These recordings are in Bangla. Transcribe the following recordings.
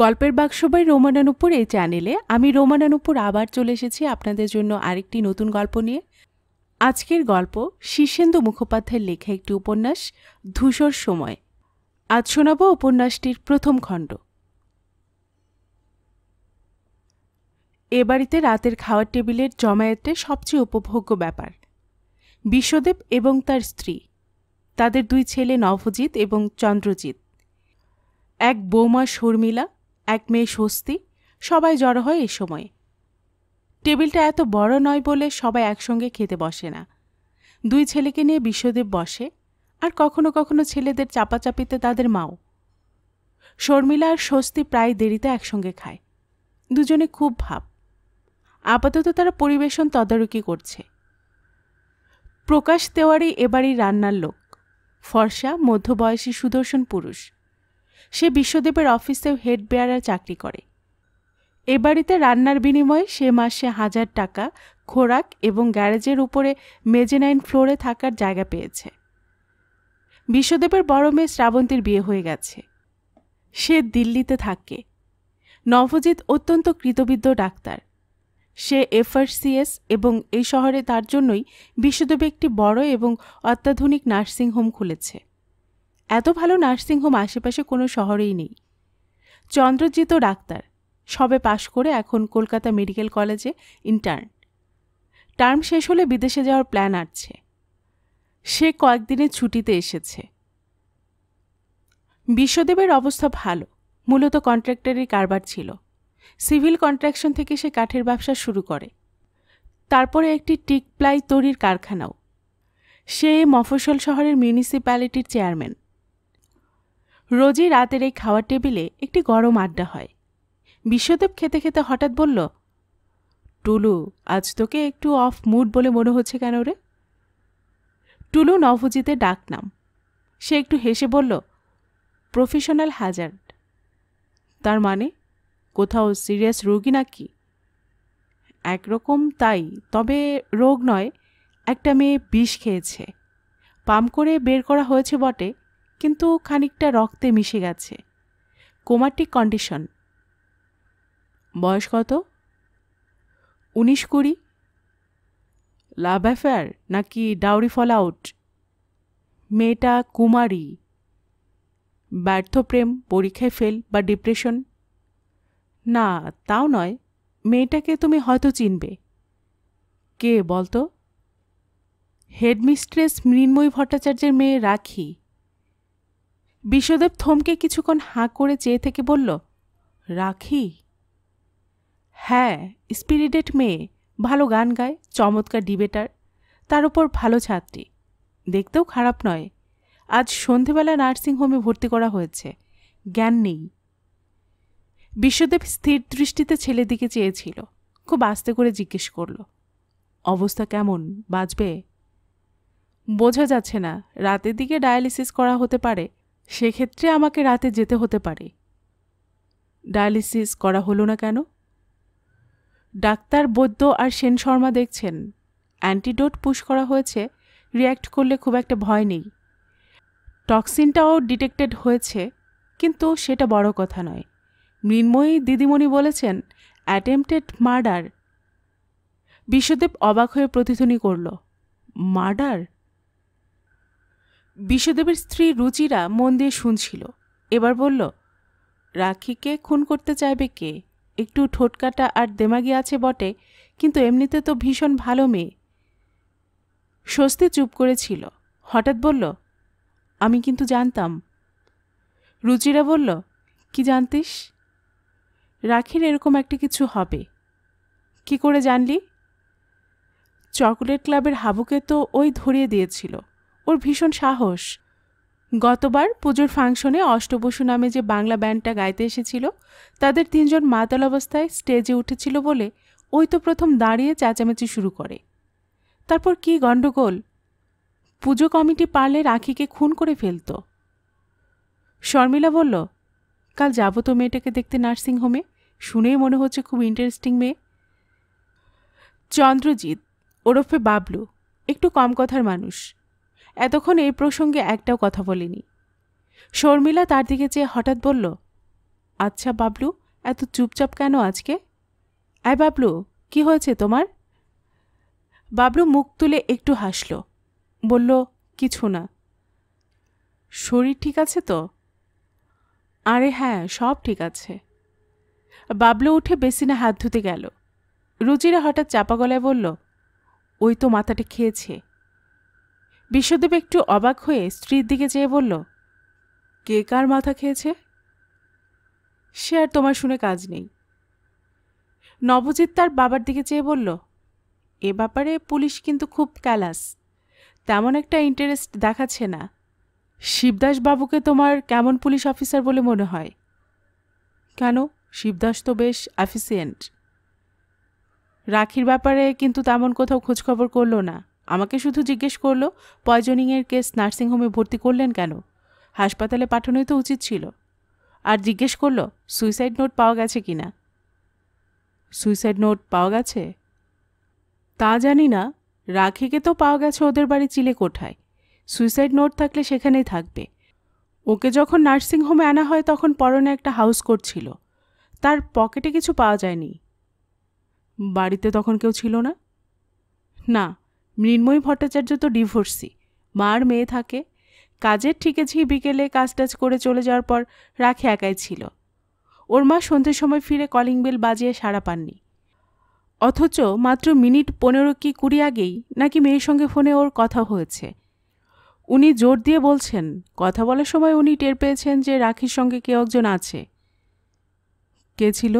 গল্পের বাক্সবাই রোমানানুপুর এই চ্যানেলে আমি রোমানানুপুর আবার চলে এসেছি আপনাদের জন্য আরেকটি নতুন গল্প নিয়ে আজকের গল্প শীর্ষেন্দু মুখোপাধ্যায়ের লেখা একটি উপন্যাস ধূসর সময় আজ শোনাব উপন্যাসটির প্রথম খণ্ড এ বাড়িতে রাতের খাওয়ার টেবিলের জমায়েতে সবচেয়ে উপভোগ্য ব্যাপার বিশ্বদেব এবং তার স্ত্রী তাদের দুই ছেলে নভজিৎ এবং চন্দ্রজিৎ এক বৌমা শর্মিলা এক মেয়ে স্বস্তি সবাই জড়ো হয় এ সময়ে টেবিলটা এত বড় নয় বলে সবাই একসঙ্গে খেতে বসে না দুই ছেলেকে নিয়ে বিশ্বদেব বসে আর কখনো কখনো ছেলেদের চাপাচাপিতে তাদের মাও শর্মিলা আর স্বস্তি প্রায় দেরিতে একসঙ্গে খায় দুজনে খুব ভাব আপাতত তারা পরিবেশন তদারকি করছে প্রকাশ তেওয়ারি এবারই রান্নার লোক ফর্সা মধ্যবয়সী সুদর্শন পুরুষ সে বিশ্বদেবের অফিসে হেড বেয়ারার চাকরি করে এ বাড়িতে রান্নার বিনিময়ে সে মাসে হাজার টাকা খোরাক এবং গ্যারেজের উপরে মেজেনাইন ফ্লোরে থাকার জায়গা পেয়েছে বিশ্বদেবের বড় মেয়ে শ্রাবন্তীর বিয়ে হয়ে গেছে সে দিল্লিতে থাকে নভজিৎ অত্যন্ত কৃতবিদ্য ডাক্তার সে এফআরসিএস এবং এই শহরে তার জন্যই বিশ্বদেবে একটি বড় এবং অত্যাধুনিক নার্সিং হোম খুলেছে এত ভালো নার্সিংহোম আশেপাশে কোনো শহরেই নেই চন্দ্রজিত ডাক্তার সবে পাশ করে এখন কলকাতা মেডিকেল কলেজে ইন্টার্ন টার্ম শেষ হলে বিদেশে যাওয়ার প্ল্যান আছে সে কয়েকদিনের ছুটিতে এসেছে বিশ্বদেবের অবস্থা ভালো মূলত কন্ট্রাক্টরের কারবার ছিল সিভিল কন্ট্রাকশন থেকে সে কাঠের ব্যবসা শুরু করে তারপরে একটি টিকপ্লাই তৈরির কারখানাও সে মফস্বল শহরের মিউনিসিপ্যালিটির চেয়ারম্যান রোজই রাতের এই খাওয়ার টেবিলে একটি গরম আড্ডা হয় বিশ্বদেব খেতে খেতে হঠাৎ বলল টুলু আজ তোকে একটু অফ মুড বলে মনে হচ্ছে কেন রে টুলু নভজিতের ডাকনাম সে একটু হেসে বলল প্রফেশনাল হাজার তার মানে কোথাও সিরিয়াস রোগী নাকি একরকম তাই তবে রোগ নয় একটা মেয়ে বিষ খেয়েছে পাম করে বের করা হয়েছে বটে কিন্তু খানিকটা রক্তে মিশে গেছে কোমাটিক কন্ডিশন বয়স কত উনিশ কুড়ি লাভ অ্যাফেয়ার নাকি ডাউরি ফল আউট মেয়েটা কুমারী ব্যর্থ প্রেম পরীক্ষায় ফেল বা ডিপ্রেশন না তাও নয় মেয়েটাকে তুমি হয়তো চিনবে কে বলতো হেডমিস্ট্রেস মৃন্ময়ী ভট্টাচার্যের মেয়ে রাখি বিশ্বদেব থমকে কিছুক্ষণ হাঁ করে চেয়ে থেকে বলল রাখি হ্যাঁ স্পিরিটেড মেয়ে ভালো গান গায় চমৎকার ডিবেটার তার উপর ভালো ছাত্রী দেখতেও খারাপ নয় আজ সন্ধেবেলা নার্সিংহোমে ভর্তি করা হয়েছে জ্ঞান নেই বিশ্বদেব স্থির দৃষ্টিতে ছেলের দিকে চেয়েছিল খুব আস্তে করে জিজ্ঞেস করল অবস্থা কেমন বাজবে বোঝা যাচ্ছে না রাতের দিকে ডায়ালিসিস করা হতে পারে সেক্ষেত্রে আমাকে রাতে যেতে হতে পারে ডায়ালিসিস করা হলো না কেন ডাক্তার বৈদ্য আর সেন শর্মা দেখছেন অ্যান্টিডোট পুশ করা হয়েছে রিয়্যাক্ট করলে খুব একটা ভয় নেই টক্সিনটাও ডিটেক্টেড হয়েছে কিন্তু সেটা বড় কথা নয় মৃন্ময়ী দিদিমণি বলেছেন অ্যাটেম্পটেড মার্ডার বিশ্বদেব অবাক হয়ে প্রতিধ্বনি করল মার্ডার বিশ্বদেবের স্ত্রী রুচিরা মন দিয়ে শুনছিল এবার বলল রাখিকে খুন করতে চাইবে কে একটু ঠোটকাটা আর দেমাগি আছে বটে কিন্তু এমনিতে তো ভীষণ ভালো মেয়ে স্বস্তি চুপ করেছিল হঠাৎ বলল আমি কিন্তু জানতাম রুচিরা বলল কি জানতিস রাখির এরকম একটা কিছু হবে কি করে জানলি চকোলেট ক্লাবের হাবুকে তো ওই ধরিয়ে দিয়েছিল ওর ভীষণ সাহস গতবার পুজোর ফাংশনে অষ্টবসু নামে যে বাংলা ব্যান্ডটা গাইতে এসেছিল তাদের তিনজন মাতাল অবস্থায় স্টেজে উঠেছিল বলে ওই তো প্রথম দাঁড়িয়ে চেঁচামেচি শুরু করে তারপর কি গণ্ডগোল পুজো কমিটি পারলে রাখিকে খুন করে ফেলত শর্মিলা বলল কাল যাবো তো মেয়েটাকে দেখতে নার্সিংহোমে শুনেই মনে হচ্ছে খুব ইন্টারেস্টিং মেয়ে চন্দ্রজিৎ ওরফে বাবলু একটু কম কথার মানুষ এতক্ষণ এই প্রসঙ্গে একটাও কথা বলিনি শর্মিলা তার দিকে চেয়ে হঠাৎ বলল আচ্ছা বাবলু এত চুপচাপ কেন আজকে আয় বাবলু কি হয়েছে তোমার বাবলু মুখ তুলে একটু হাসল বলল কিছু না শরীর ঠিক আছে তো আরে হ্যাঁ সব ঠিক আছে বাবলু উঠে বেসিনে হাত ধুতে গেল রুজিরা হঠাৎ চাপা গলায় বলল ওই তো মাথাটা খেয়েছে বিশ্বদেব একটু অবাক হয়ে স্ত্রীর দিকে চেয়ে বলল কে কার মাথা খেয়েছে সে আর তোমার শুনে কাজ নেই নবজিৎ তার বাবার দিকে চেয়ে বলল এ ব্যাপারে পুলিশ কিন্তু খুব ক্যালাস তেমন একটা ইন্টারেস্ট দেখাচ্ছে না শিবদাস বাবুকে তোমার কেমন পুলিশ অফিসার বলে মনে হয় কেন শিবদাস তো বেশ অ্যাফিসিয়েন্ট রাখির ব্যাপারে কিন্তু তেমন কোথাও খোঁজখবর করলো না আমাকে শুধু জিজ্ঞেস করলো পয়জনিংয়ের কেস নার্সিংহোমে ভর্তি করলেন কেন হাসপাতালে পাঠানোই তো উচিত ছিল আর জিজ্ঞেস করলো সুইসাইড নোট পাওয়া গেছে কি না সুইসাইড নোট পাওয়া গেছে তা জানি না রাখিকে তো পাওয়া গেছে ওদের বাড়ি চিলে কোঠায় সুইসাইড নোট থাকলে সেখানেই থাকবে ওকে যখন নার্সিংহোমে আনা হয় তখন পরনে একটা হাউস কোট ছিল তার পকেটে কিছু পাওয়া যায়নি বাড়িতে তখন কেউ ছিল না না মৃন্ময় ভট্টাচার্য তো ডিভোর্সি মার মেয়ে থাকে কাজের ঠিকেছি বিকেলে কাজ টাজ করে চলে যাওয়ার পর রাখি একাই ছিল ওর মা সন্ধ্যের সময় ফিরে কলিং বেল বাজিয়ে সাড়া পাননি অথচ মাত্র মিনিট পনেরো কি কুড়ি আগেই নাকি মেয়ের সঙ্গে ফোনে ওর কথা হয়েছে উনি জোর দিয়ে বলছেন কথা বলার সময় উনি টের পেয়েছেন যে রাখির সঙ্গে কেউ একজন আছে কে ছিল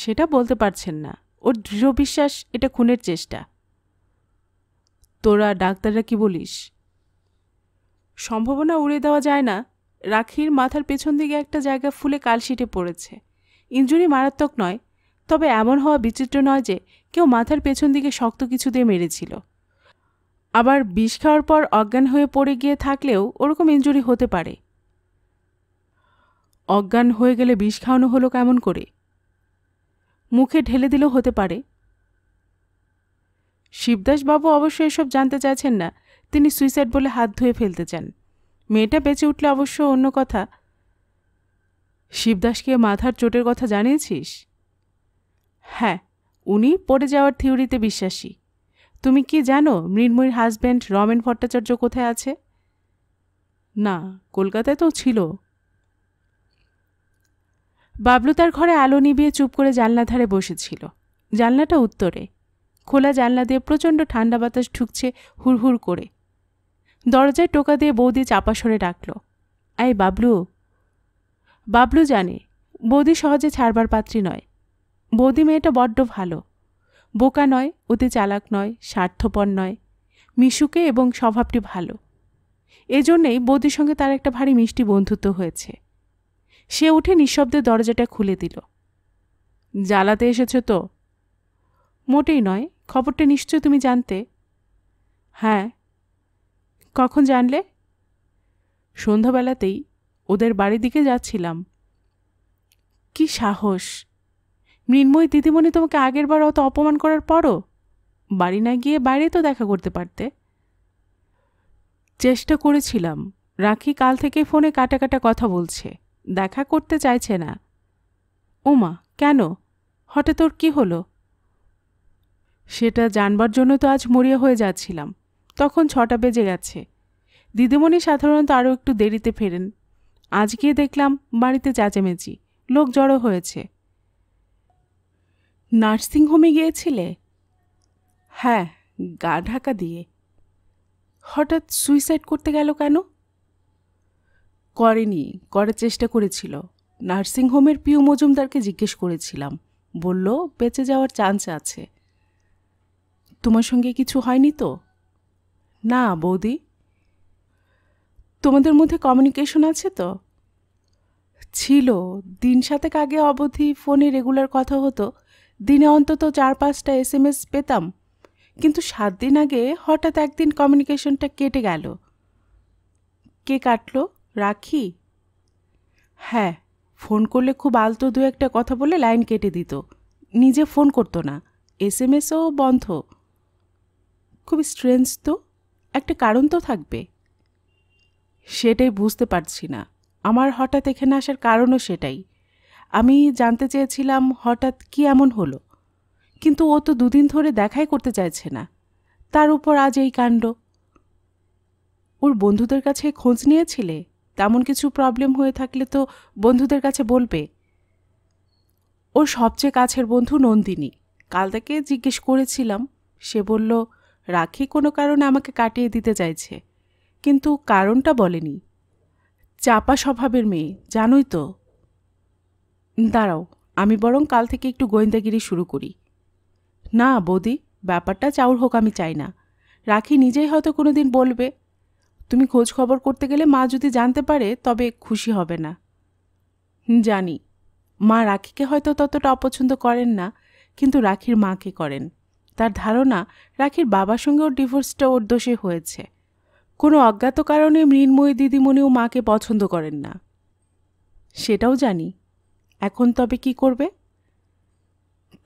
সেটা বলতে পারছেন না ওর দৃঢ় বিশ্বাস এটা খুনের চেষ্টা তোরা ডাক্তাররা কি বলিস সম্ভাবনা উড়ে দেওয়া যায় না রাখির মাথার পেছন দিকে একটা জায়গা ফুলে কালশিটে পড়েছে ইঞ্জুরি মারাত্মক নয় তবে এমন হওয়া বিচিত্র নয় যে কেউ মাথার পেছন দিকে শক্ত কিছু দিয়ে মেরেছিল আবার বিষ খাওয়ার পর অজ্ঞান হয়ে পড়ে গিয়ে থাকলেও ওরকম ইঞ্জুরি হতে পারে অজ্ঞান হয়ে গেলে বিষ খাওয়ানো হলো কেমন করে মুখে ঢেলে দিলেও হতে পারে শিবদাসবাবু অবশ্য এসব জানতে চাইছেন না তিনি সুইসাইড বলে হাত ধুয়ে ফেলতে চান মেয়েটা বেঁচে উঠলে অবশ্য অন্য কথা শিবদাসকে মাথার চোটের কথা জানিয়েছিস হ্যাঁ উনি পড়ে যাওয়ার থিওরিতে বিশ্বাসী তুমি কি জানো মৃন্ময়ীর হাজব্যান্ড রমেন ভট্টাচার্য কোথায় আছে না কলকাতায় তো ছিল বাবলু তার ঘরে আলো নিবিয়ে চুপ করে জানলা ধারে বসেছিল জানলাটা উত্তরে খোলা জানলা দিয়ে প্রচণ্ড ঠান্ডা বাতাস ঢুকছে হুড়হুড় করে দরজায় টোকা দিয়ে বৌদি চাপা সরে ডাকল আই বাবলু বাবলু জানে বৌদি সহজে ছাড়বার পাত্রী নয় বৌদি মেয়েটা বড্ড ভালো বোকা নয় অতি চালাক নয় স্বার্থপর নয় মিশুকে এবং স্বভাবটি ভালো এজন্যেই বৌদির সঙ্গে তার একটা ভারী মিষ্টি বন্ধুত্ব হয়েছে সে উঠে নিঃশব্দে দরজাটা খুলে দিল জ্বালাতে এসেছে তো মোটেই নয় খবরটা নিশ্চয় তুমি জানতে হ্যাঁ কখন জানলে সন্ধ্যাবেলাতেই ওদের বাড়ির দিকে যাচ্ছিলাম কি সাহস মৃন্ময় দিদিমণি তোমাকে আগের বার অত অপমান করার পরও বাড়ি না গিয়ে বাইরে তো দেখা করতে পারতে চেষ্টা করেছিলাম রাখি কাল থেকে ফোনে কাটা কাটা কথা বলছে দেখা করতে চাইছে না ওমা কেন হঠাৎ ওর কি হলো সেটা জানবার জন্য তো আজ মরিয়া হয়ে যাচ্ছিলাম তখন ছটা বেজে গেছে দিদিমণি সাধারণত আরও একটু দেরিতে ফেরেন আজ গিয়ে দেখলাম বাড়িতে চাচামেচি লোক জড়ো হয়েছে নার্সিংহোমে গিয়েছিলে হ্যাঁ গা ঢাকা দিয়ে হঠাৎ সুইসাইড করতে গেল কেন করেনি করার চেষ্টা করেছিল নার্সিংহোমের পিউ মজুমদারকে জিজ্ঞেস করেছিলাম বলল বেঁচে যাওয়ার চান্স আছে তোমার সঙ্গে কিছু হয়নি তো না বৌদি তোমাদের মধ্যে কমিউনিকেশন আছে তো ছিল দিন সাতেক আগে অবধি ফোনে রেগুলার কথা হতো দিনে অন্তত চার পাঁচটা এস এম এস পেতাম কিন্তু সাত দিন আগে হঠাৎ একদিন কমিউনিকেশনটা কেটে গেল কে কাটলো রাখি হ্যাঁ ফোন করলে খুব আলতো দু একটা কথা বলে লাইন কেটে দিত নিজে ফোন করতো না এস এম এসও বন্ধ খুবই স্ট্রেঞ্জ তো একটা কারণ তো থাকবে সেটাই বুঝতে পারছি না আমার হঠাৎ এখানে আসার কারণও সেটাই আমি জানতে চেয়েছিলাম হঠাৎ কি এমন হলো কিন্তু ও তো দুদিন ধরে দেখাই করতে চাইছে না তার উপর আজ এই কাণ্ড ওর বন্ধুদের কাছে খোঁজ নিয়েছিলে তেমন কিছু প্রবলেম হয়ে থাকলে তো বন্ধুদের কাছে বলবে ওর সবচেয়ে কাছের বন্ধু নন্দিনী কাল তাকে জিজ্ঞেস করেছিলাম সে বলল রাখি কোনো কারণে আমাকে কাটিয়ে দিতে চাইছে কিন্তু কারণটা বলেনি চাপা স্বভাবের মেয়ে জানোই তো দাঁড়াও আমি বরং কাল থেকে একটু গোয়েন্দাগিরি শুরু করি না বৌদি ব্যাপারটা চাউর হোক আমি চাই না রাখি নিজেই হয়তো কোনো দিন বলবে তুমি খোঁজ খবর করতে গেলে মা যদি জানতে পারে তবে খুশি হবে না জানি মা রাখিকে হয়তো ততটা অপছন্দ করেন না কিন্তু রাখির মাকে করেন তার ধারণা রাখির বাবার সঙ্গে ওর ডিভোর্সটা ওর দোষে হয়েছে কোনো অজ্ঞাত কারণে মৃন্ময়ী দিদিমণিও মাকে পছন্দ করেন না সেটাও জানি এখন তবে কি করবে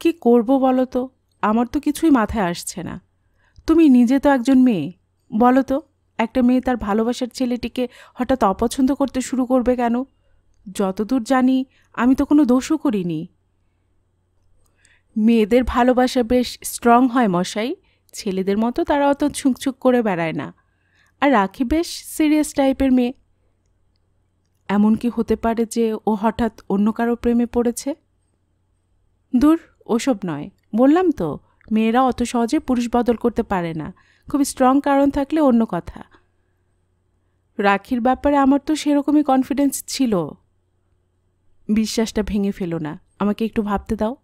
কি করব বলো তো আমার তো কিছুই মাথায় আসছে না তুমি নিজে তো একজন মেয়ে বলো তো একটা মেয়ে তার ভালোবাসার ছেলেটিকে হঠাৎ অপছন্দ করতে শুরু করবে কেন যতদূর জানি আমি তো কোনো দোষও করিনি মেয়েদের ভালোবাসা বেশ স্ট্রং হয় মশাই ছেলেদের মতো তারা অত ছুঁকছুক করে বেড়ায় না আর রাখি বেশ সিরিয়াস টাইপের মেয়ে এমন কি হতে পারে যে ও হঠাৎ অন্য কারো প্রেমে পড়েছে দূর ওসব নয় বললাম তো মেয়েরা অত সহজে পুরুষ বদল করতে পারে না খুব স্ট্রং কারণ থাকলে অন্য কথা রাখির ব্যাপারে আমার তো সেরকমই কনফিডেন্স ছিল বিশ্বাসটা ভেঙে ফেলো না আমাকে একটু ভাবতে দাও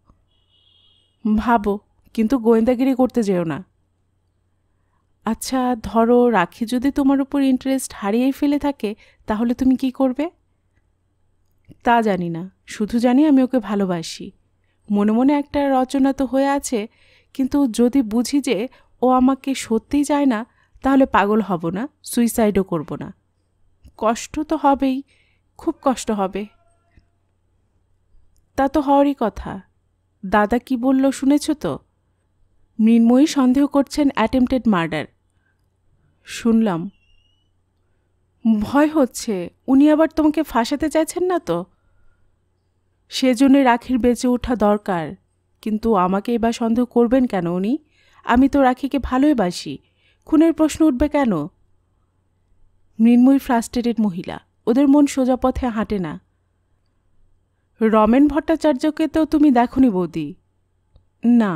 ভাবো কিন্তু গোয়েন্দাগিরি করতে যেও না আচ্ছা ধরো রাখি যদি তোমার উপর ইন্টারেস্ট হারিয়েই ফেলে থাকে তাহলে তুমি কি করবে তা জানি না শুধু জানি আমি ওকে ভালোবাসি মনে মনে একটা রচনা তো হয়ে আছে কিন্তু যদি বুঝি যে ও আমাকে সত্যিই যায় না তাহলে পাগল হব না সুইসাইডও করব না কষ্ট তো হবেই খুব কষ্ট হবে তা তো হওয়ারই কথা দাদা কি বলল শুনেছ তো মৃন্ময়ী সন্দেহ করছেন অ্যাটেম্পটেড মার্ডার শুনলাম ভয় হচ্ছে উনি আবার তোমাকে ফাঁসাতে চাইছেন না তো সেজন্যে রাখির বেঁচে ওঠা দরকার কিন্তু আমাকে এবার সন্দেহ করবেন কেন উনি আমি তো রাখিকে ভালোই বাসি খুনের প্রশ্ন উঠবে কেন মৃন্ময়ী ফ্রাস্টেটেড মহিলা ওদের মন সোজা পথে হাঁটে না রমেন ভট্টাচার্যকে তো তুমি দেখনি বৌদি না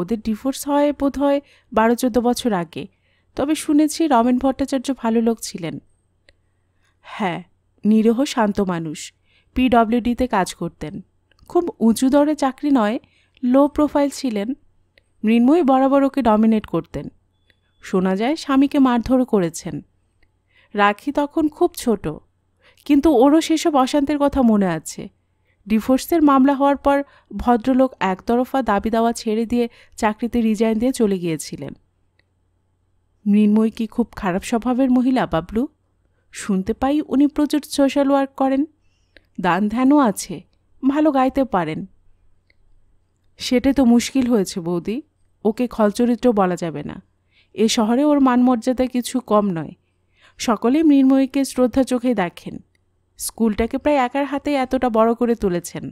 ওদের ডিভোর্স হয় বোধ হয় বারো চোদ্দ বছর আগে তবে শুনেছি রমেন ভট্টাচার্য ভালো লোক ছিলেন হ্যাঁ নিরহ শান্ত মানুষ পিডব্লিউডিতে কাজ করতেন খুব উঁচু দরে চাকরি নয় লো প্রোফাইল ছিলেন মৃন্ময়ী বরাবর ওকে ডমিনেট করতেন শোনা যায় স্বামীকে মারধরও করেছেন রাখি তখন খুব ছোট কিন্তু ওরও সেসব অশান্তের কথা মনে আছে ডিভোর্সের মামলা হওয়ার পর ভদ্রলোক একতরফা দাবি দাওয়া ছেড়ে দিয়ে চাকরিতে রিজাইন দিয়ে চলে গিয়েছিলেন মৃন্ময় কি খুব খারাপ স্বভাবের মহিলা বাবলু শুনতে পাই উনি প্রচুর সোশ্যাল ওয়ার্ক করেন দান ধ্যানও আছে ভালো গাইতে পারেন সেটা তো মুশকিল হয়েছে বৌদি ওকে খলচরিত্র বলা যাবে না এ শহরে ওর মানমর্যাদা কিছু কম নয় সকলে মৃন্ময়ীকে শ্রদ্ধা চোখে দেখেন স্কুলটাকে প্রায় একার হাতেই এতটা বড় করে তুলেছেন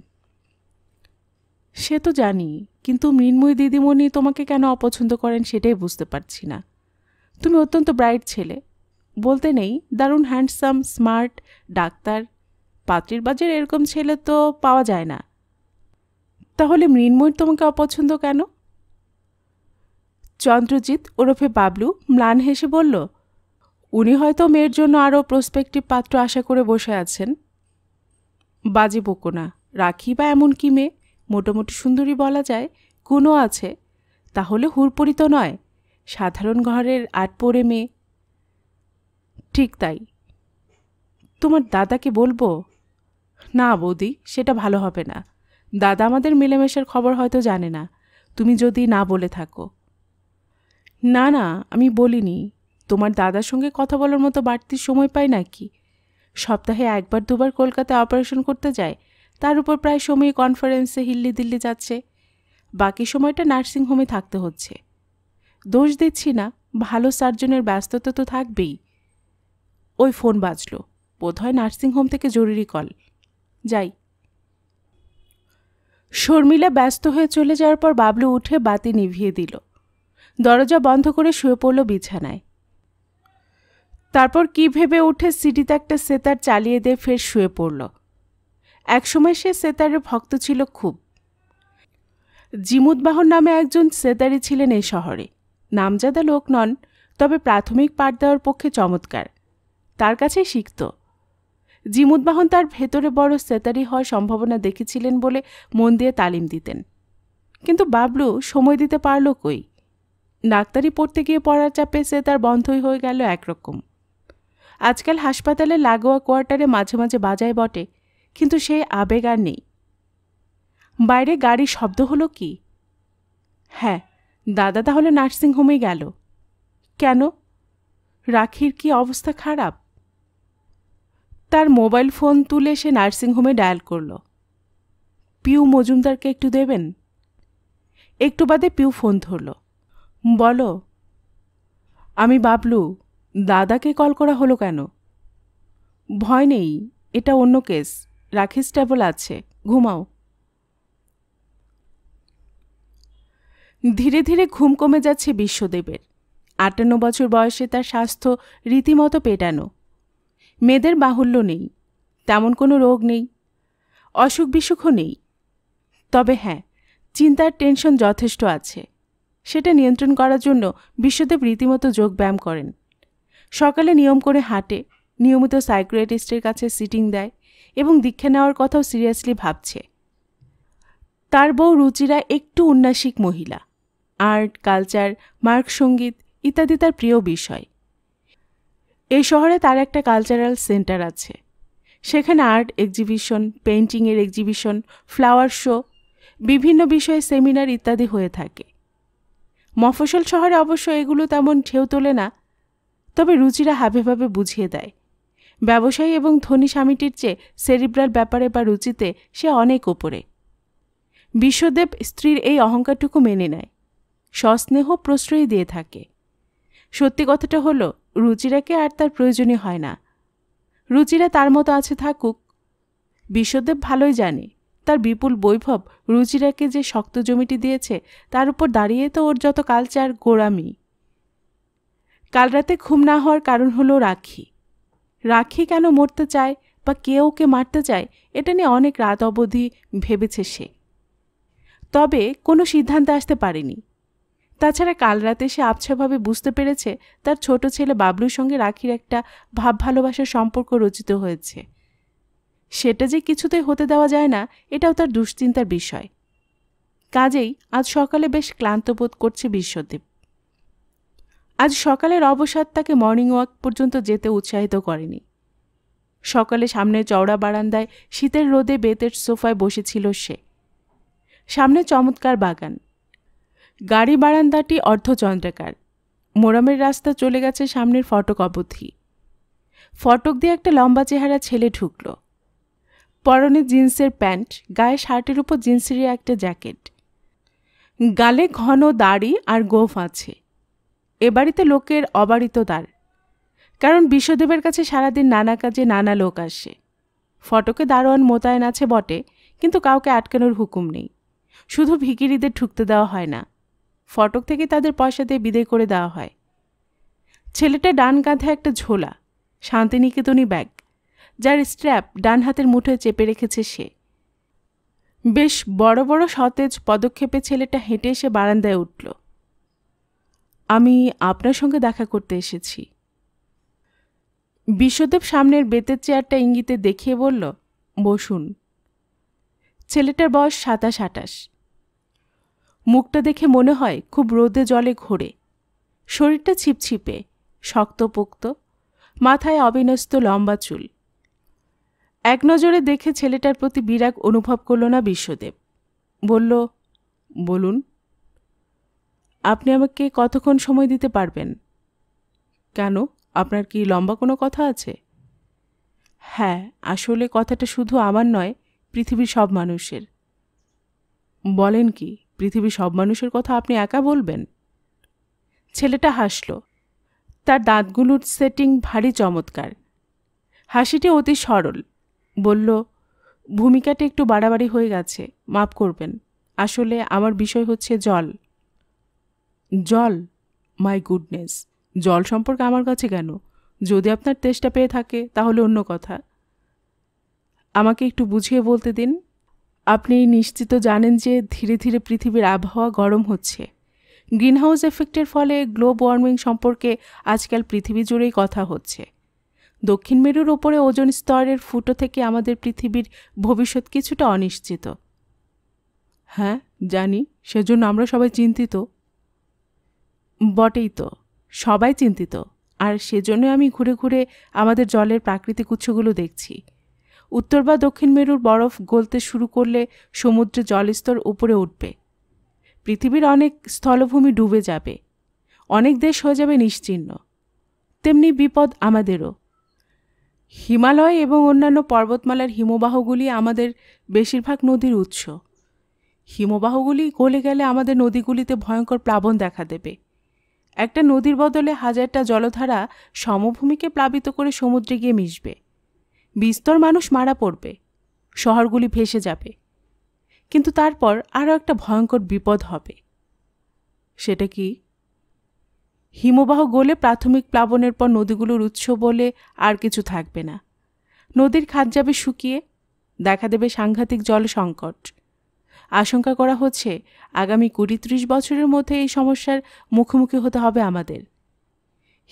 সে তো জানি কিন্তু মৃন্ময় দিদিমণি তোমাকে কেন অপছন্দ করেন সেটাই বুঝতে পারছি না তুমি অত্যন্ত ব্রাইট ছেলে বলতে নেই দারুণ হ্যান্ডসাম স্মার্ট ডাক্তার পাত্রীর বাজার এরকম ছেলে তো পাওয়া যায় না তাহলে মৃন্ময়ীর তোমাকে অপছন্দ কেন চন্দ্রজিৎ ওরফে বাবলু ম্লান হেসে বলল উনি হয়তো মেয়ের জন্য আরও প্রসপেক্টিভ পাত্র আশা করে বসে আছেন বাজে বকো না রাখি বা এমন কি মেয়ে মোটামুটি সুন্দরী বলা যায় কোনো আছে তাহলে হুরপরি তো নয় সাধারণ ঘরের আট পড়ে মেয়ে ঠিক তাই তোমার দাদাকে বলবো না বৌদি সেটা ভালো হবে না দাদা আমাদের মিলেমেশার খবর হয়তো জানে না তুমি যদি না বলে থাকো না না আমি বলিনি তোমার দাদার সঙ্গে কথা বলার মতো বাড়তি সময় পায় নাকি সপ্তাহে একবার দুবার কলকাতায় অপারেশন করতে যায় তার উপর প্রায় সময় কনফারেন্সে হিল্লি দিল্লি যাচ্ছে বাকি সময়টা নার্সিংহোমে থাকতে হচ্ছে দোষ দিচ্ছি না ভালো সার্জনের ব্যস্ততা তো থাকবেই ওই ফোন বাজল বোধহয় নার্সিংহোম থেকে জরুরি কল যাই শর্মিলা ব্যস্ত হয়ে চলে যাওয়ার পর বাবলু উঠে বাতি নিভিয়ে দিল দরজা বন্ধ করে শুয়ে পড়ল বিছানায় তারপর কি ভেবে উঠে সিটিতে একটা সেতার চালিয়ে দিয়ে ফের শুয়ে পড়ল একসময় সে সেতারের ভক্ত ছিল খুব জিমুদবাহন নামে একজন সেতারি ছিলেন এই শহরে নামজাদা লোক নন তবে প্রাথমিক পাঠ দেওয়ার পক্ষে চমৎকার তার কাছে শিখত জিমুদবাহন তার ভেতরে বড় সেতারি হওয়ার সম্ভাবনা দেখেছিলেন বলে মন দিয়ে তালিম দিতেন কিন্তু বাবলু সময় দিতে পারল কই ডাক্তারি পড়তে গিয়ে পড়ার চাপে সে তার বন্ধই হয়ে গেল একরকম আজকাল হাসপাতালে লাগোয়া কোয়ার্টারে মাঝে মাঝে বাজায় বটে কিন্তু সে আবেগ আর নেই বাইরে গাড়ির শব্দ হলো কি হ্যাঁ দাদা তাহলে নার্সিংহোমে গেল কেন রাখির কি অবস্থা খারাপ তার মোবাইল ফোন তুলে সে নার্সিংহোমে ডায়াল করল পিউ মজুমদারকে একটু দেবেন একটু বাদে পিউ ফোন ধরল বলো আমি বাবলু দাদাকে কল করা হলো কেন ভয় নেই এটা অন্য কেস রাখিস ট্যাবল আছে ঘুমাও ধীরে ধীরে ঘুম কমে যাচ্ছে বিশ্বদেবের আটান্ন বছর বয়সে তার স্বাস্থ্য রীতিমতো পেটানো মেয়েদের বাহুল্য নেই তেমন কোনো রোগ নেই অসুখ বিসুখও নেই তবে হ্যাঁ চিন্তার টেনশন যথেষ্ট আছে সেটা নিয়ন্ত্রণ করার জন্য বিশ্বদেব রীতিমতো যোগব্যায়াম করেন সকালে নিয়ম করে হাঁটে নিয়মিত সাইক্রিয়াটিস্টের কাছে সিটিং দেয় এবং দীক্ষা নেওয়ার কথাও সিরিয়াসলি ভাবছে তার বউ রুচিরা একটু উন্নাসিক মহিলা আর্ট কালচার মার্ক সঙ্গীত ইত্যাদি তার প্রিয় বিষয় এই শহরে তার একটা কালচারাল সেন্টার আছে সেখানে আর্ট এক্সিবিশন পেন্টিংয়ের এক্সিবিশন ফ্লাওয়ার শো বিভিন্ন বিষয়ে সেমিনার ইত্যাদি হয়ে থাকে মফসল শহরে অবশ্য এগুলো তেমন ঢেউ তোলে না তবে রুচিরা হাবেভাবে বুঝিয়ে দেয় ব্যবসায়ী এবং ধনী স্বামীটির চেয়ে সেরিব্রাল ব্যাপারে বা রুচিতে সে অনেক ওপরে বিশ্বদেব স্ত্রীর এই অহংকারটুকু মেনে নেয় সস্নেহ প্রশ্রয় দিয়ে থাকে সত্যি কথাটা হলো রুচিরাকে আর তার প্রয়োজনই হয় না রুচিরা তার মতো আছে থাকুক বিশ্বদেব ভালোই জানে তার বিপুল বৈভব রুচিরাকে যে শক্ত জমিটি দিয়েছে তার উপর দাঁড়িয়ে তো ওর যত কালচার গোড়ামি কাল রাতে ঘুম না হওয়ার কারণ হলো রাখি রাখি কেন মরতে চায় বা কে ওকে মারতে চায় এটা নিয়ে অনেক রাত অবধি ভেবেছে সে তবে কোনো সিদ্ধান্তে আসতে পারেনি তাছাড়া কাল রাতে সে আবছাভাবে বুঝতে পেরেছে তার ছোট ছেলে বাবলুর সঙ্গে রাখির একটা ভাব ভালোবাসার সম্পর্ক রচিত হয়েছে সেটা যে কিছুতেই হতে দেওয়া যায় না এটাও তার দুশ্চিন্তার বিষয় কাজেই আজ সকালে বেশ ক্লান্ত বোধ করছে বিশ্বদ্বীপ আজ সকালের অবসাদ তাকে মর্নিং ওয়াক পর্যন্ত যেতে উৎসাহিত করেনি সকালে সামনে চওড়া বারান্দায় শীতের রোদে বেতের সোফায় বসেছিল সে সামনে চমৎকার বাগান গাড়ি বারান্দাটি অর্ধচন্দ্রাকার মোরামের রাস্তা চলে গেছে সামনের ফটক অবধি ফটক দিয়ে একটা লম্বা চেহারা ছেলে ঢুকল পরনে জিন্সের প্যান্ট গায়ে শার্টের উপর জিন্সেরই একটা জ্যাকেট গালে ঘন দাড়ি আর গোফ আছে এ বাড়িতে লোকের অবারিত দ্বার কারণ বিশ্বদেবের কাছে সারাদিন নানা কাজে নানা লোক আসে ফটকে দারোয়ান মোতায়েন আছে বটে কিন্তু কাউকে আটকানোর হুকুম নেই শুধু ভিকিরিদের ঠুকতে দেওয়া হয় না ফটক থেকে তাদের পয়সা দিয়ে বিদায় করে দেওয়া হয় ছেলেটা ডান কাঁধে একটা ঝোলা শান্তিনিকেতনী ব্যাগ যার স্ট্র্যাপ ডান হাতের মুঠোয় চেপে রেখেছে সে বেশ বড় বড় সতেজ পদক্ষেপে ছেলেটা হেঁটে এসে বারান্দায় উঠল আমি আপনার সঙ্গে দেখা করতে এসেছি বিশ্বদেব সামনের বেতের চেয়ারটা ইঙ্গিতে দেখিয়ে বলল বসুন ছেলেটার বয়স সাতাশ আটাশ মুখটা দেখে মনে হয় খুব রোদে জলে ঘোরে শরীরটা ছিপছিপে শক্তপোক্ত মাথায় অবিনস্ত লম্বা চুল এক নজরে দেখে ছেলেটার প্রতি বিরাগ অনুভব করল না বিশ্বদেব বলল বলুন আপনি আমাকে কতক্ষণ সময় দিতে পারবেন কেন আপনার কি লম্বা কোনো কথা আছে হ্যাঁ আসলে কথাটা শুধু আমার নয় পৃথিবীর সব মানুষের বলেন কি পৃথিবীর সব মানুষের কথা আপনি একা বলবেন ছেলেটা হাসল তার দাঁতগুলোর সেটিং ভারী চমৎকার হাসিটি অতি সরল বলল ভূমিকাটা একটু বাড়াবাড়ি হয়ে গেছে মাফ করবেন আসলে আমার বিষয় হচ্ছে জল জল মাই গুডনেস জল সম্পর্কে আমার কাছে কেন যদি আপনার তেষ্টা পেয়ে থাকে তাহলে অন্য কথা আমাকে একটু বুঝিয়ে বলতে দিন আপনি নিশ্চিত জানেন যে ধীরে ধীরে পৃথিবীর আবহাওয়া গরম হচ্ছে গ্রিনহাউস এফেক্টের ফলে গ্লোব ওয়ার্মিং সম্পর্কে আজকাল পৃথিবী জুড়েই কথা হচ্ছে দক্ষিণ মেরুর ওপরে ওজন স্তরের ফুটো থেকে আমাদের পৃথিবীর ভবিষ্যৎ কিছুটা অনিশ্চিত হ্যাঁ জানি সেজন্য আমরা সবাই চিন্তিত বটেই তো সবাই চিন্তিত আর সেজন্য আমি ঘুরে ঘুরে আমাদের জলের প্রাকৃতিক উৎসগুলো দেখছি উত্তর বা দক্ষিণ মেরুর বরফ গলতে শুরু করলে সমুদ্রে জলস্তর উপরে উঠবে পৃথিবীর অনেক স্থলভূমি ডুবে যাবে অনেক দেশ হয়ে যাবে নিশ্চিহ্ন তেমনি বিপদ আমাদেরও হিমালয় এবং অন্যান্য পর্বতমালার হিমবাহগুলি আমাদের বেশিরভাগ নদীর উৎস হিমবাহগুলি গলে গেলে আমাদের নদীগুলিতে ভয়ঙ্কর প্লাবন দেখা দেবে একটা নদীর বদলে হাজারটা জলধারা সমভূমিকে প্লাবিত করে সমুদ্রে গিয়ে মিশবে বিস্তর মানুষ মারা পড়বে শহরগুলি ভেসে যাবে কিন্তু তারপর আরও একটা ভয়ঙ্কর বিপদ হবে সেটা কি হিমবাহ গলে প্রাথমিক প্লাবনের পর নদীগুলোর উৎস বলে আর কিছু থাকবে না নদীর খাদ যাবে শুকিয়ে দেখা দেবে সাংঘাতিক জল সংকট আশঙ্কা করা হচ্ছে আগামী কুড়ি ত্রিশ বছরের মধ্যে এই সমস্যার মুখোমুখি হতে হবে আমাদের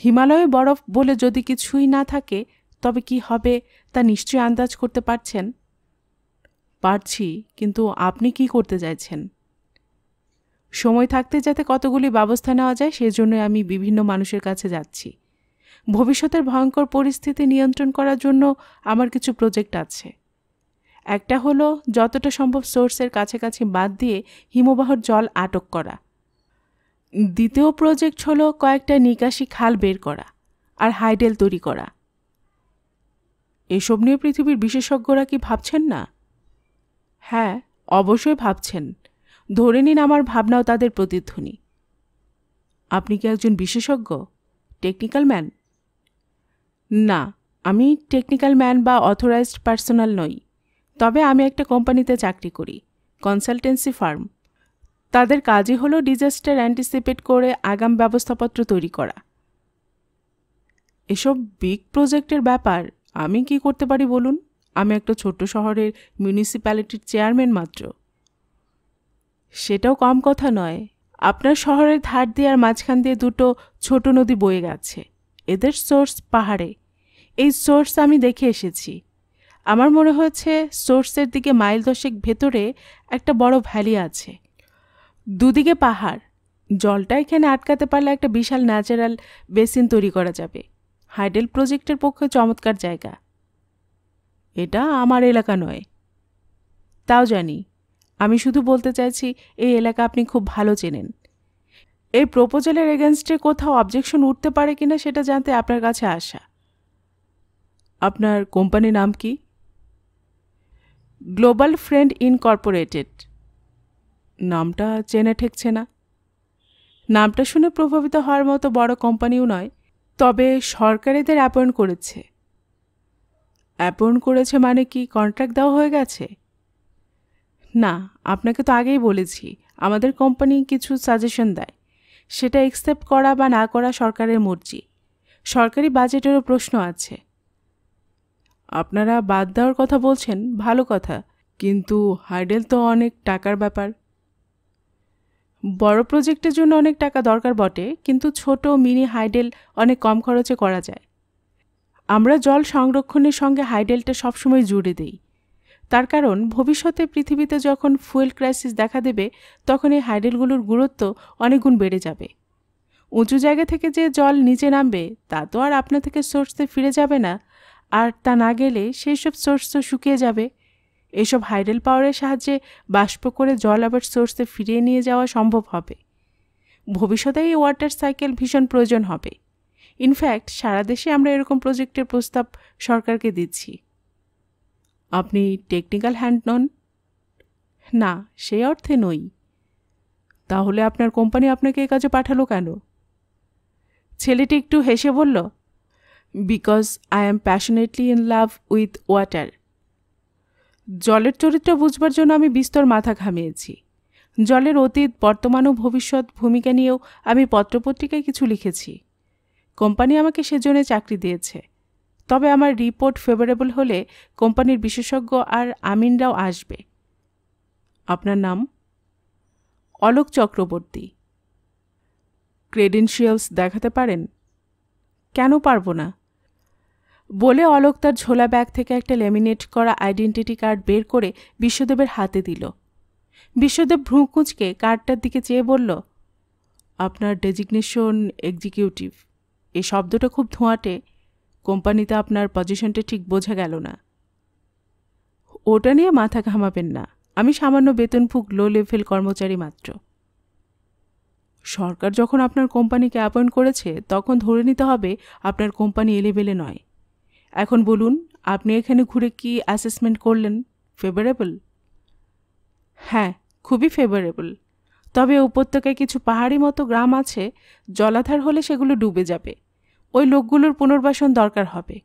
হিমালয়ে বরফ বলে যদি কিছুই না থাকে তবে কি হবে তা নিশ্চয়ই আন্দাজ করতে পারছেন পারছি কিন্তু আপনি কি করতে চাইছেন সময় থাকতে যাতে কতগুলি ব্যবস্থা নেওয়া যায় সেজন্যই আমি বিভিন্ন মানুষের কাছে যাচ্ছি ভবিষ্যতের ভয়ঙ্কর পরিস্থিতি নিয়ন্ত্রণ করার জন্য আমার কিছু প্রজেক্ট আছে একটা হলো যতটা সম্ভব সোর্সের কাছাকাছি বাদ দিয়ে হিমবাহর জল আটক করা দ্বিতীয় প্রজেক্ট হলো কয়েকটা নিকাশি খাল বের করা আর হাইডেল তৈরি করা এসব নিয়ে পৃথিবীর বিশেষজ্ঞরা কি ভাবছেন না হ্যাঁ অবশ্যই ভাবছেন ধরে নিন আমার ভাবনাও তাদের প্রতিধ্বনি আপনি কি একজন বিশেষজ্ঞ টেকনিক্যাল ম্যান না আমি টেকনিক্যাল ম্যান বা অথরাইজড পার্সোনাল নই তবে আমি একটা কোম্পানিতে চাকরি করি কনসালটেন্সি ফার্ম তাদের কাজই হলো ডিজাস্টার অ্যান্টিসিপেট করে আগাম ব্যবস্থাপত্র তৈরি করা এসব বিগ প্রজেক্টের ব্যাপার আমি কি করতে পারি বলুন আমি একটা ছোট্ট শহরের মিউনিসিপ্যালিটির চেয়ারম্যান মাত্র সেটাও কম কথা নয় আপনার শহরের ধার দিয়ে আর মাঝখান দিয়ে দুটো ছোট নদী বয়ে গেছে এদের সোর্স পাহাড়ে এই সোর্স আমি দেখে এসেছি আমার মনে হয়েছে সোর্সের দিকে মাইল দশেক ভেতরে একটা বড় ভ্যালি আছে দুদিকে পাহাড় জলটা এখানে আটকাতে পারলে একটা বিশাল ন্যাচারাল বেসিন তৈরি করা যাবে হাইডেল প্রজেক্টের পক্ষে চমৎকার জায়গা এটা আমার এলাকা নয় তাও জানি আমি শুধু বলতে চাইছি এই এলাকা আপনি খুব ভালো চেনেন এই প্রপোজালের এগেনস্টে কোথাও অবজেকশন উঠতে পারে কিনা সেটা জানতে আপনার কাছে আসা আপনার কোম্পানির নাম কি গ্লোবাল ফ্রেন্ড ইনকর্পোরেটেড নামটা চেনে ঠেকছে না নামটা শুনে প্রভাবিত হওয়ার মতো বড় কোম্পানিও নয় তবে সরকার এদের অ্যাপয়েন্ট করেছে অ্যাপয়েন্ট করেছে মানে কি কন্ট্রাক্ট দেওয়া হয়ে গেছে না আপনাকে তো আগেই বলেছি আমাদের কোম্পানি কিছু সাজেশন দেয় সেটা একসেপ্ট করা বা না করা সরকারের মর্জি সরকারি বাজেটেরও প্রশ্ন আছে আপনারা বাদ দেওয়ার কথা বলছেন ভালো কথা কিন্তু হাইডেল তো অনেক টাকার ব্যাপার বড় প্রজেক্টের জন্য অনেক টাকা দরকার বটে কিন্তু ছোট মিনি হাইডেল অনেক কম খরচে করা যায় আমরা জল সংরক্ষণের সঙ্গে হাইডেলটা সবসময় জুড়ে দিই তার কারণ ভবিষ্যতে পৃথিবীতে যখন ফুয়েল ক্রাইসিস দেখা দেবে তখন এই হাইডেলগুলোর গুরুত্ব অনেকগুণ বেড়ে যাবে উঁচু জায়গা থেকে যে জল নিচে নামবে তা তো আর আপনা থেকে সোর্সে ফিরে যাবে না আর তা না গেলে সেই সব সোর্স তো শুকিয়ে যাবে এসব হাইডেল পাওয়ারের সাহায্যে বাষ্প করে জল আবার সোর্সে ফিরিয়ে নিয়ে যাওয়া সম্ভব হবে ভবিষ্যতে এই ওয়াটার সাইকেল ভীষণ প্রয়োজন হবে ইনফ্যাক্ট সারা দেশে আমরা এরকম প্রজেক্টের প্রস্তাব সরকারকে দিচ্ছি আপনি টেকনিক্যাল হ্যান্ড নন না সেই অর্থে নই তাহলে আপনার কোম্পানি আপনাকে এ কাজে পাঠালো কেন ছেলেটি একটু হেসে বলল because I am passionately in love with water জলের চরিত্র বুঝবার জন্য আমি বিস্তর মাথা ঘামিয়েছি জলের অতীত বর্তমান ও ভবিষ্যৎ ভূমিকা নিয়েও আমি পত্রপত্রিকায় কিছু লিখেছি কোম্পানি আমাকে সেজন্য চাকরি দিয়েছে তবে আমার রিপোর্ট ফেভারেবল হলে কোম্পানির বিশেষজ্ঞ আর আমিনরাও আসবে আপনার নাম অলোক চক্রবর্তী ক্রেডেনশিয়ালস দেখাতে পারেন কেন পারবো না বলে অলোক তার ঝোলা ব্যাগ থেকে একটা লেমিনেট করা আইডেন্টিটি কার্ড বের করে বিশ্বদেবের হাতে দিল বিশ্বদেব ভ্রুকুঁচকে কার্ডটার দিকে চেয়ে বলল আপনার ডেজিগনেশন এক্সিকিউটিভ এ শব্দটা খুব ধোঁয়াটে কোম্পানিতে আপনার পজিশনটা ঠিক বোঝা গেল না ওটা নিয়ে মাথা ঘামাবেন না আমি সামান্য বেতনভুক লো লেভেল কর্মচারী মাত্র সরকার যখন আপনার কোম্পানিকে অ্যাপয়েন্ট করেছে তখন ধরে নিতে হবে আপনার কোম্পানি এলেবেলে নয় এখন বলুন আপনি এখানে ঘুরে কি অ্যাসেসমেন্ট করলেন ফেভারেবল হ্যাঁ খুবই ফেভারেবল তবে উপত্যকায় কিছু পাহাড়ি মতো গ্রাম আছে জলাধার হলে সেগুলো ডুবে যাবে ওই লোকগুলোর পুনর্বাসন দরকার হবে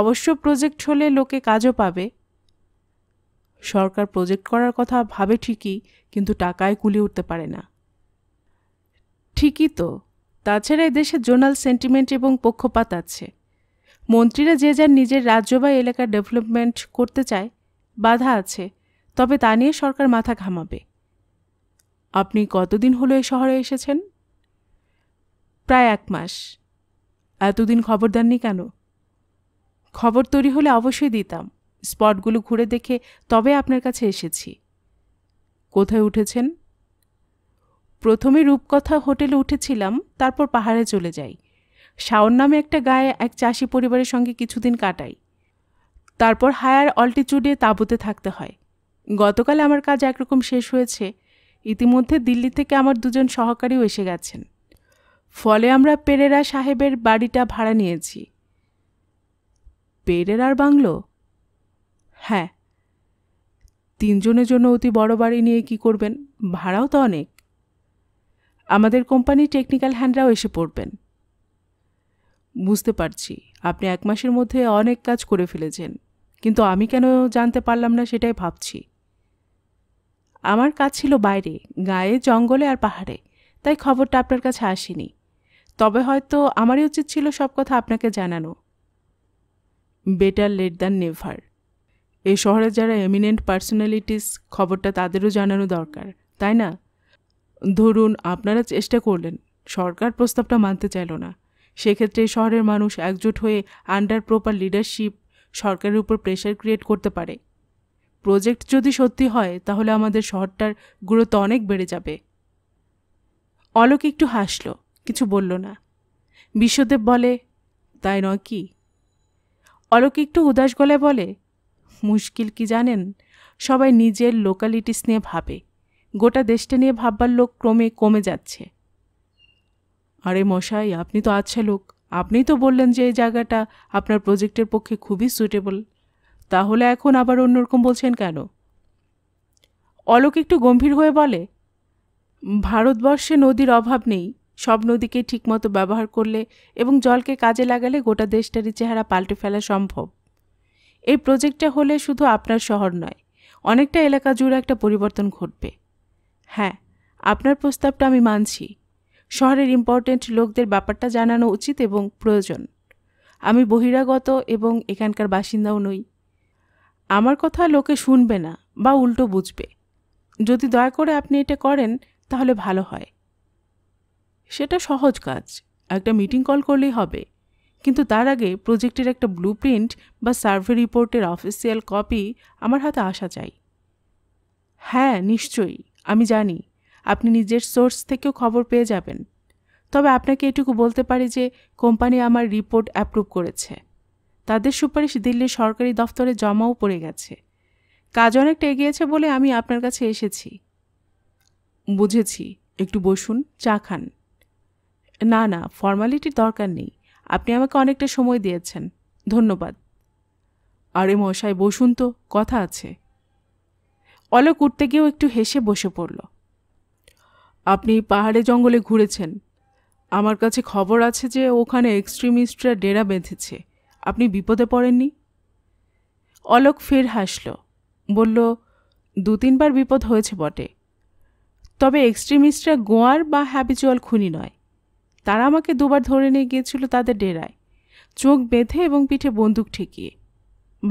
অবশ্য প্রজেক্ট হলে লোকে কাজও পাবে সরকার প্রজেক্ট করার কথা ভাবে ঠিকই কিন্তু টাকায় কুলি উঠতে পারে না ঠিকই তো তাছাড়া এদেশে জোনাল সেন্টিমেন্ট এবং পক্ষপাত আছে মন্ত্রীরা যে যার নিজের রাজ্য বা এলাকার ডেভেলপমেন্ট করতে চায় বাধা আছে তবে তা নিয়ে সরকার মাথা ঘামাবে আপনি কতদিন হলো এই শহরে এসেছেন প্রায় এক মাস এতদিন খবর দেননি কেন খবর তৈরি হলে অবশ্যই দিতাম স্পটগুলো ঘুরে দেখে তবে আপনার কাছে এসেছি কোথায় উঠেছেন প্রথমে রূপকথা হোটেলে উঠেছিলাম তারপর পাহাড়ে চলে যাই শাওন নামে একটা গায়ে এক চাষি পরিবারের সঙ্গে কিছুদিন কাটাই তারপর হায়ার অল্টিচুডে তাঁবুতে থাকতে হয় গতকাল আমার কাজ একরকম শেষ হয়েছে ইতিমধ্যে দিল্লি থেকে আমার দুজন সহকারীও এসে গেছেন ফলে আমরা পেরেরা সাহেবের বাড়িটা ভাড়া নিয়েছি পেরেরার বাংলো হ্যাঁ তিনজনের জন্য অতি বড় বাড়ি নিয়ে কি করবেন ভাড়াও তো অনেক আমাদের কোম্পানি টেকনিক্যাল হ্যান্ডরাও এসে পড়বেন বুঝতে পারছি আপনি এক মাসের মধ্যে অনেক কাজ করে ফেলেছেন কিন্তু আমি কেন জানতে পারলাম না সেটাই ভাবছি আমার কাজ ছিল বাইরে গায়ে জঙ্গলে আর পাহাড়ে তাই খবরটা আপনার কাছে আসেনি তবে হয়তো আমারই উচিত ছিল সব কথা আপনাকে জানানো বেটার লেট দ্যান নেভার এই শহরে যারা এমিনেন্ট পার্সোনালিটিস খবরটা তাদেরও জানানো দরকার তাই না ধরুন আপনারা চেষ্টা করলেন সরকার প্রস্তাবটা মানতে চাইল না সেক্ষেত্রে শহরের মানুষ একজোট হয়ে আন্ডার প্রপার লিডারশিপ সরকারের উপর প্রেশার ক্রিয়েট করতে পারে প্রজেক্ট যদি সত্যি হয় তাহলে আমাদের শহরটার গুরুত্ব অনেক বেড়ে যাবে অলোক একটু হাসল কিছু বলল না বিশ্বদেব বলে তাই নয় কি অলোক একটু উদাস গলায় বলে মুশকিল কি জানেন সবাই নিজের লোকালিটিস নিয়ে ভাবে গোটা দেশটা নিয়ে ভাববার লোক ক্রমে কমে যাচ্ছে আরে মশাই আপনি তো আচ্ছা লোক আপনি তো বললেন যে এই জায়গাটা আপনার প্রজেক্টের পক্ষে খুবই সুইটেবল তাহলে এখন আবার অন্যরকম বলছেন কেন অলোক একটু গম্ভীর হয়ে বলে ভারতবর্ষে নদীর অভাব নেই সব নদীকে ঠিকমতো ব্যবহার করলে এবং জলকে কাজে লাগালে গোটা দেশটারই চেহারা পাল্টে ফেলা সম্ভব এই প্রজেক্টটা হলে শুধু আপনার শহর নয় অনেকটা এলাকা জুড়ে একটা পরিবর্তন ঘটবে হ্যাঁ আপনার প্রস্তাবটা আমি মানছি শহরের ইম্পর্টেন্ট লোকদের ব্যাপারটা জানানো উচিত এবং প্রয়োজন আমি বহিরাগত এবং এখানকার বাসিন্দাও নই আমার কথা লোকে শুনবে না বা উল্টো বুঝবে যদি দয়া করে আপনি এটা করেন তাহলে ভালো হয় সেটা সহজ কাজ একটা মিটিং কল করলেই হবে কিন্তু তার আগে প্রজেক্টের একটা ব্লু প্রিন্ট বা সার্ভে রিপোর্টের অফিসিয়াল কপি আমার হাতে আসা চাই হ্যাঁ নিশ্চয়ই আমি জানি আপনি নিজের সোর্স থেকেও খবর পেয়ে যাবেন তবে আপনাকে এটুকু বলতে পারি যে কোম্পানি আমার রিপোর্ট অ্যাপ্রুভ করেছে তাদের সুপারিশ দিল্লির সরকারি দফতরে জমাও পড়ে গেছে কাজ অনেকটা এগিয়েছে বলে আমি আপনার কাছে এসেছি বুঝেছি একটু বসুন চা খান না না ফর্মালিটির দরকার নেই আপনি আমাকে অনেকটা সময় দিয়েছেন ধন্যবাদ আরে মশাই বসুন তো কথা আছে অলোক উঠতে গিয়েও একটু হেসে বসে পড়ল আপনি পাহাড়ে জঙ্গলে ঘুরেছেন আমার কাছে খবর আছে যে ওখানে এক্সট্রিমিস্টরা ডেরা বেঁধেছে আপনি বিপদে পড়েননি অলোক ফের হাসল বলল দু তিনবার বিপদ হয়েছে বটে তবে এক্সট্রিমিস্টরা গোয়ার বা হ্যাবিচুয়াল খুনি নয় তারা আমাকে দুবার ধরে নিয়ে গিয়েছিল তাদের ডেরায় চোখ বেঁধে এবং পিঠে বন্দুক ঠেকিয়ে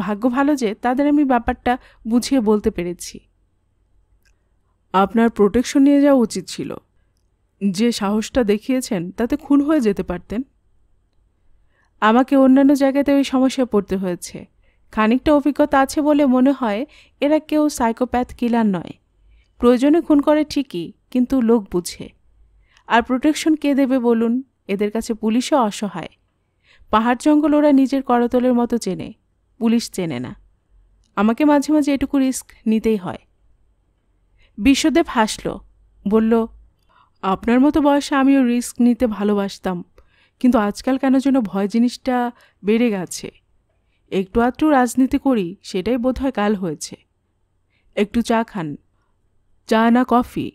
ভাগ্য ভালো যে তাদের আমি ব্যাপারটা বুঝিয়ে বলতে পেরেছি আপনার প্রোটেকশন নিয়ে যাওয়া উচিত ছিল যে সাহসটা দেখিয়েছেন তাতে খুন হয়ে যেতে পারতেন আমাকে অন্যান্য জায়গাতে ওই সমস্যায় পড়তে হয়েছে খানিকটা অভিজ্ঞতা আছে বলে মনে হয় এরা কেউ সাইকোপ্যাথ কিলার নয় প্রয়োজনে খুন করে ঠিকই কিন্তু লোক বুঝে আর প্রোটেকশন কে দেবে বলুন এদের কাছে পুলিশও অসহায় পাহাড় জঙ্গল ওরা নিজের করতলের মতো চেনে পুলিশ চেনে না আমাকে মাঝে মাঝে এটুকু রিস্ক নিতেই হয় বিশ্বদেব হাসল বলল আপনার মতো বয়সে আমিও রিস্ক নিতে ভালোবাসতাম কিন্তু আজকাল কেন যেন ভয় জিনিসটা বেড়ে গেছে একটু আধটু রাজনীতি করি সেটাই বোধহয় কাল হয়েছে একটু চা খান চা না কফি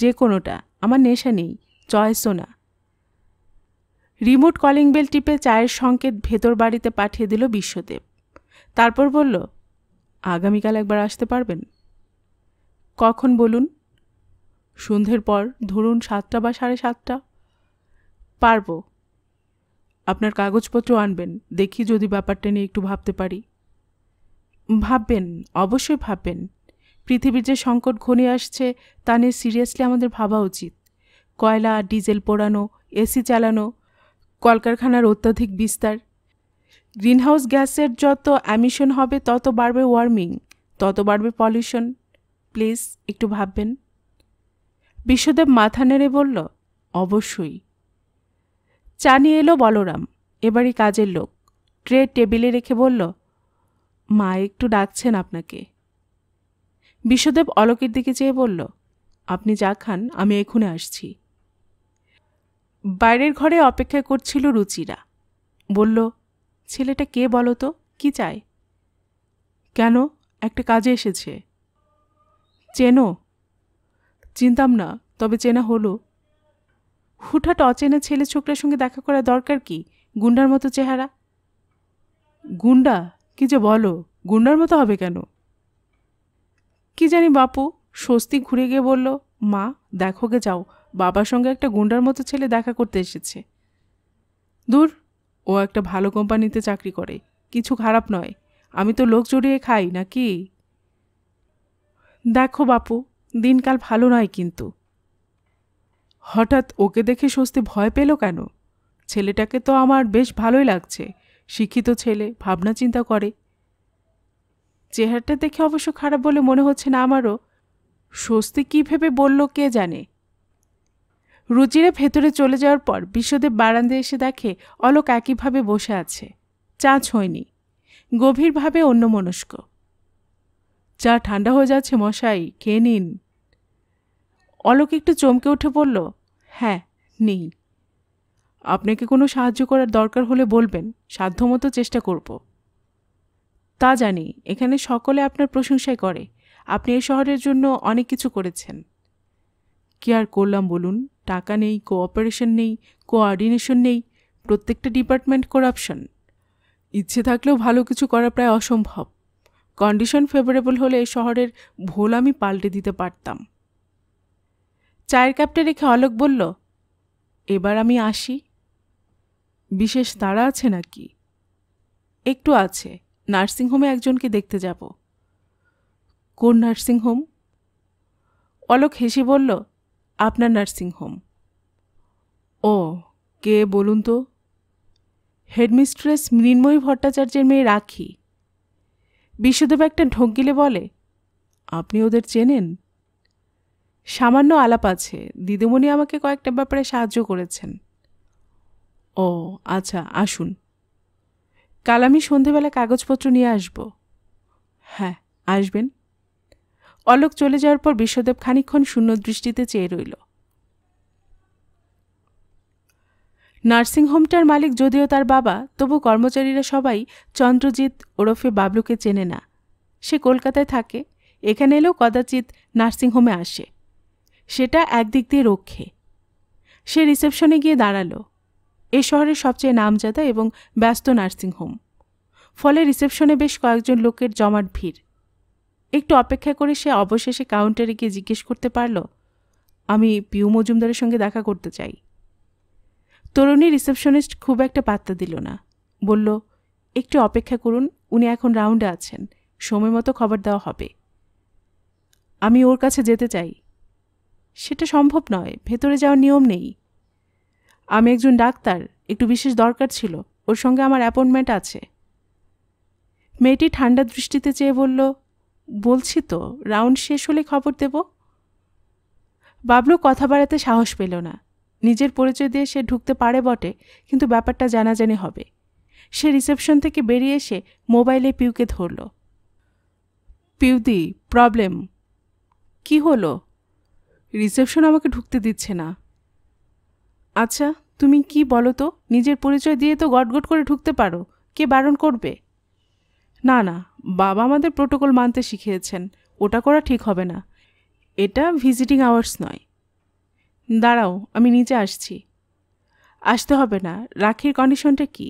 যে কোনোটা আমার নেশা নেই চয়েসও না রিমোট কলিং বেল টিপে চায়ের সংকেত ভেতর বাড়িতে পাঠিয়ে দিল বিশ্বদেব তারপর বলল আগামীকাল একবার আসতে পারবেন কখন বলুন সন্ধ্যের পর ধরুন সাতটা বা সাড়ে সাতটা পারব আপনার কাগজপত্র আনবেন দেখি যদি ব্যাপারটা নিয়ে একটু ভাবতে পারি ভাববেন অবশ্যই ভাববেন পৃথিবীর যে সংকট ঘনিয়ে আসছে তা নিয়ে সিরিয়াসলি আমাদের ভাবা উচিত কয়লা ডিজেল পোড়ানো এসি চালানো কলকারখানার অত্যাধিক বিস্তার গ্রিনহাউস গ্যাসের যত অ্যামিশন হবে তত বাড়বে ওয়ার্মিং তত বাড়বে পলিউশন প্লিজ একটু ভাববেন বিশ্বদেব মাথা নেড়ে বলল অবশ্যই চা নিয়ে এলো বলরাম এবারই কাজের লোক ট্রে টেবিলে রেখে বলল মা একটু ডাকছেন আপনাকে বিশ্বদেব অলোকের দিকে চেয়ে বলল আপনি যা খান আমি এখুনে আসছি বাইরের ঘরে অপেক্ষা করছিল রুচিরা বলল ছেলেটা কে বলো তো কি চায় কেন একটা কাজে এসেছে চেনো চিনতাম না তবে চেনা হলো হুঠাট অচেনা ছেলে ছোকরার সঙ্গে দেখা করা দরকার কি গুন্ডার মতো চেহারা গুন্ডা কি যে বলো গুন্ডার মতো হবে কেন কি জানি বাপু স্বস্তি ঘুরে গিয়ে বলল মা দেখো গে যাও বাবার সঙ্গে একটা গুন্ডার মতো ছেলে দেখা করতে এসেছে দূর ও একটা ভালো কোম্পানিতে চাকরি করে কিছু খারাপ নয় আমি তো লোক জড়িয়ে খাই নাকি দেখো বাপু দিনকাল ভালো নয় কিন্তু হঠাৎ ওকে দেখে স্বস্তি ভয় পেল কেন ছেলেটাকে তো আমার বেশ ভালোই লাগছে শিক্ষিত ছেলে ভাবনা চিন্তা করে চেহারাটা দেখে অবশ্য খারাপ বলে মনে হচ্ছে না আমারও স্বস্তি কী ভেবে বলল কে জানে রুচিরা ভেতরে চলে যাওয়ার পর বিশ্বদেব বারান্দায় এসে দেখে অলোক একইভাবে বসে আছে চা হয়নি গভীরভাবে অন্যমনস্ক চা ঠান্ডা হয়ে যাচ্ছে মশাই খেয়ে নিন অলোক একটু চমকে উঠে বলল হ্যাঁ নেই আপনাকে কোনো সাহায্য করার দরকার হলে বলবেন সাধ্যমতো চেষ্টা করব তা জানি এখানে সকলে আপনার প্রশংসাই করে আপনি এই শহরের জন্য অনেক কিছু করেছেন কী আর করলাম বলুন টাকা নেই কোঅপারেশন নেই কোঅর্ডিনেশন নেই প্রত্যেকটা ডিপার্টমেন্ট করাপশন ইচ্ছে থাকলেও ভালো কিছু করা প্রায় অসম্ভব কন্ডিশন ফেভারেবল হলে শহরের ভোল আমি পাল্টে দিতে পারতাম চায়ের কাপটা রেখে অলোক বলল এবার আমি আসি বিশেষ তারা আছে নাকি একটু আছে নার্সিংহোমে একজনকে দেখতে যাব কোন নার্সিংহোম অলোক হেসে বলল আপনার নার্সিংহোম ও কে বলুন তো হেডমিস্ট্রেস মৃন্ময়ী ভট্টাচার্যের মেয়ে রাখি বিশ্বদেব একটা ঢোক গিলে বলে আপনি ওদের চেনেন সামান্য আলাপ আছে দিদিমণি আমাকে কয়েকটা ব্যাপারে সাহায্য করেছেন ও আচ্ছা আসুন কাল আমি সন্ধেবেলা কাগজপত্র নিয়ে আসব হ্যাঁ আসবেন অলোক চলে যাওয়ার পর বিশ্বদেব খানিক্ষণ শূন্য দৃষ্টিতে চেয়ে রইল নার্সিংহোমটার মালিক যদিও তার বাবা তবু কর্মচারীরা সবাই চন্দ্রজিৎ ওরফে বাবলুকে চেনে না সে কলকাতায় থাকে এখানে এলেও কদাচিৎ নার্সিংহোমে আসে সেটা একদিক দিয়ে রক্ষে সে রিসেপশনে গিয়ে দাঁড়ালো এ শহরের সবচেয়ে নামজাদা এবং ব্যস্ত নার্সিংহোম ফলে রিসেপশনে বেশ কয়েকজন লোকের জমাট ভিড় একটু অপেক্ষা করে সে অবশেষে কাউন্টারে গিয়ে জিজ্ঞেস করতে পারল আমি পিউ মজুমদারের সঙ্গে দেখা করতে চাই তরুণী রিসেপশনিস্ট খুব একটা পাত্তা দিল না বলল একটু অপেক্ষা করুন উনি এখন রাউন্ডে আছেন সময় মতো খবর দেওয়া হবে আমি ওর কাছে যেতে চাই সেটা সম্ভব নয় ভেতরে যাওয়ার নিয়ম নেই আমি একজন ডাক্তার একটু বিশেষ দরকার ছিল ওর সঙ্গে আমার অ্যাপয়েন্টমেন্ট আছে মেয়েটি ঠান্ডা দৃষ্টিতে চেয়ে বলল বলছি তো রাউন্ড শেষ হলে খবর দেব বাবলু কথা বাড়াতে সাহস পেল না নিজের পরিচয় দিয়ে সে ঢুকতে পারে বটে কিন্তু ব্যাপারটা জানাজানি হবে সে রিসেপশন থেকে বেরিয়ে এসে মোবাইলে পিউকে ধরল পিউদি প্রবলেম কি হলো রিসেপশন আমাকে ঢুকতে দিচ্ছে না আচ্ছা তুমি কি বলো তো নিজের পরিচয় দিয়ে তো গটগট করে ঢুকতে পারো কে বারণ করবে না না বাবা আমাদের প্রোটোকল মানতে শিখিয়েছেন ওটা করা ঠিক হবে না এটা ভিজিটিং আওয়ার্স নয় দাঁড়াও আমি নিচে আসছি আসতে হবে না রাখির কন্ডিশনটা কি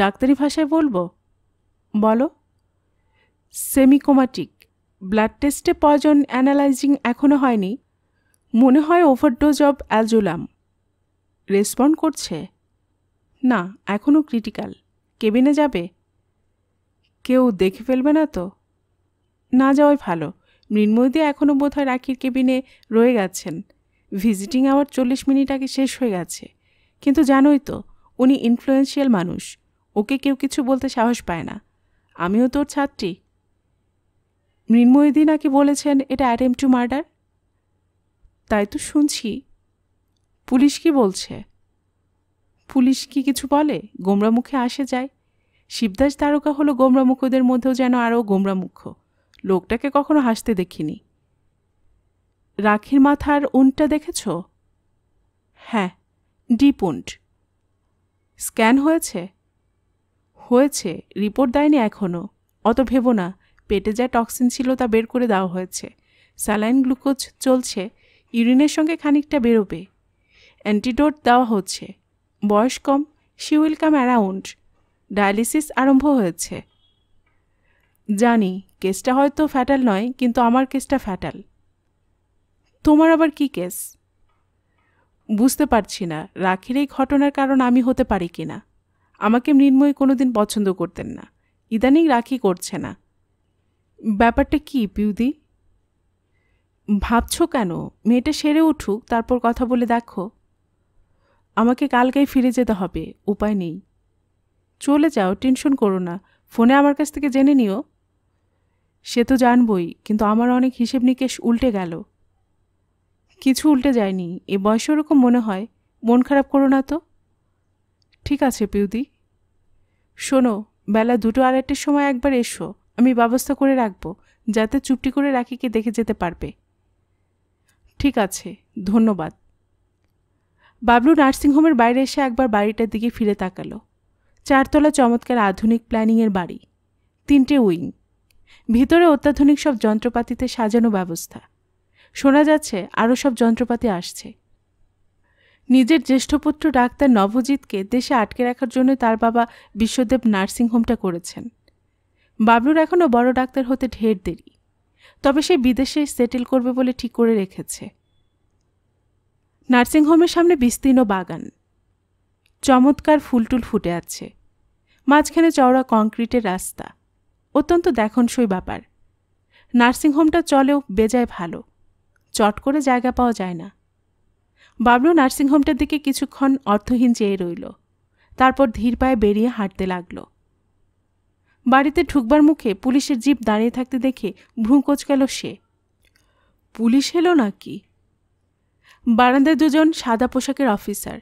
ডাক্তারি ভাষায় বলবো বলো সেমিকোমাটিক ব্লাড টেস্টে পয়জন অ্যানালাইজিং এখনও হয়নি মনে হয় ওভারডোজ অব অ্যালজুলাম রেসপন্ড করছে না এখনও ক্রিটিক্যাল কেবিনে যাবে কেউ দেখে ফেলবে না তো না যাওয়াই ভালো মৃন্ময়দী এখনও বোধহয় রাখির কেবিনে রয়ে গেছেন ভিজিটিং আওয়ার চল্লিশ মিনিট আগে শেষ হয়ে গেছে কিন্তু জানোই তো উনি ইনফ্লুয়েন্সিয়াল মানুষ ওকে কেউ কিছু বলতে সাহস পায় না আমিও তোর ছাত্রী মৃন্ময়ীদি নাকি বলেছেন এটা অ্যাটেম্প টু মার্ডার তাই তো শুনছি পুলিশ কি বলছে পুলিশ কি কিছু বলে গোমরামুখে আসে যায় শিবদাস তারকা হলো গোমরামুখদের মধ্যেও যেন আরও গোমরামুখ লোকটাকে কখনো হাসতে দেখিনি রাখির মাথার উনটা দেখেছ হ্যাঁ ডিপ উন্ট স্ক্যান হয়েছে হয়েছে রিপোর্ট দেয়নি এখনও অত ভেবো না পেটে যা টক্সিন ছিল তা বের করে দেওয়া হয়েছে স্যালাইন গ্লুকোজ চলছে ইউরিনের সঙ্গে খানিকটা বেরোবে অ্যান্টিডোট দেওয়া হচ্ছে বয়স কম she will come around dialysis আরম্ভ হয়েছে জানি কেসটা হয়তো ফ্যাটাল নয় কিন্তু আমার কেসটা ফ্যাটাল তোমার আবার কি কেস বুঝতে পারছি না রাখির এই ঘটনার কারণ আমি হতে পারি কি না আমাকে মৃন্ময়ী দিন পছন্দ করতেন না ইদানিং রাখি করছে না ব্যাপারটা কি পিউদি ভাবছ কেন মেয়েটা সেরে উঠুক তারপর কথা বলে দেখো আমাকে কালকেই ফিরে যেতে হবে উপায় নেই চলে যাও টেনশন করো না ফোনে আমার কাছ থেকে জেনে নিও সে তো জানবই কিন্তু আমার অনেক হিসেব নিকেশ উল্টে গেল কিছু উল্টে যায়নি এ বয়সে ওরকম মনে হয় মন খারাপ করো না তো ঠিক আছে পিউদি শোনো বেলা দুটো আড়াইটের সময় একবার এসো আমি ব্যবস্থা করে রাখবো যাতে চুপটি করে রাখিকে দেখে যেতে পারবে ঠিক আছে ধন্যবাদ বাবলু নার্সিংহোমের বাইরে এসে একবার বাড়িটার দিকে ফিরে তাকালো চারতলা চমৎকার আধুনিক প্ল্যানিংয়ের বাড়ি তিনটে উইং ভিতরে অত্যাধুনিক সব যন্ত্রপাতিতে সাজানো ব্যবস্থা শোনা যাচ্ছে আরও সব যন্ত্রপাতি আসছে নিজের জ্যেষ্ঠপুত্র ডাক্তার নবজিৎকে দেশে আটকে রাখার জন্য তার বাবা বিশ্বদেব নার্সিংহোমটা করেছেন বাবলুর এখনও বড় ডাক্তার হতে ঢের দেরি তবে সে বিদেশে সেটেল করবে বলে ঠিক করে রেখেছে নার্সিংহোমের সামনে বিস্তীর্ণ বাগান চমৎকার ফুলটুল ফুটে আছে মাঝখানে চওড়া কংক্রিটের রাস্তা অত্যন্ত দেখনসই ব্যাপার নার্সিংহোমটা চলেও বেজায় ভালো চট করে জায়গা পাওয়া যায় না বাবলু নার্সিংহোমটার দিকে কিছুক্ষণ অর্থহীন চেয়ে রইল তারপর ধীর পায়ে বেরিয়ে হাঁটতে লাগল বাড়িতে ঢুকবার মুখে পুলিশের জিপ দাঁড়িয়ে থাকতে দেখে ভ্রুঁকোচ গেল সে পুলিশ এলো নাকি বারান্দায় দুজন সাদা পোশাকের অফিসার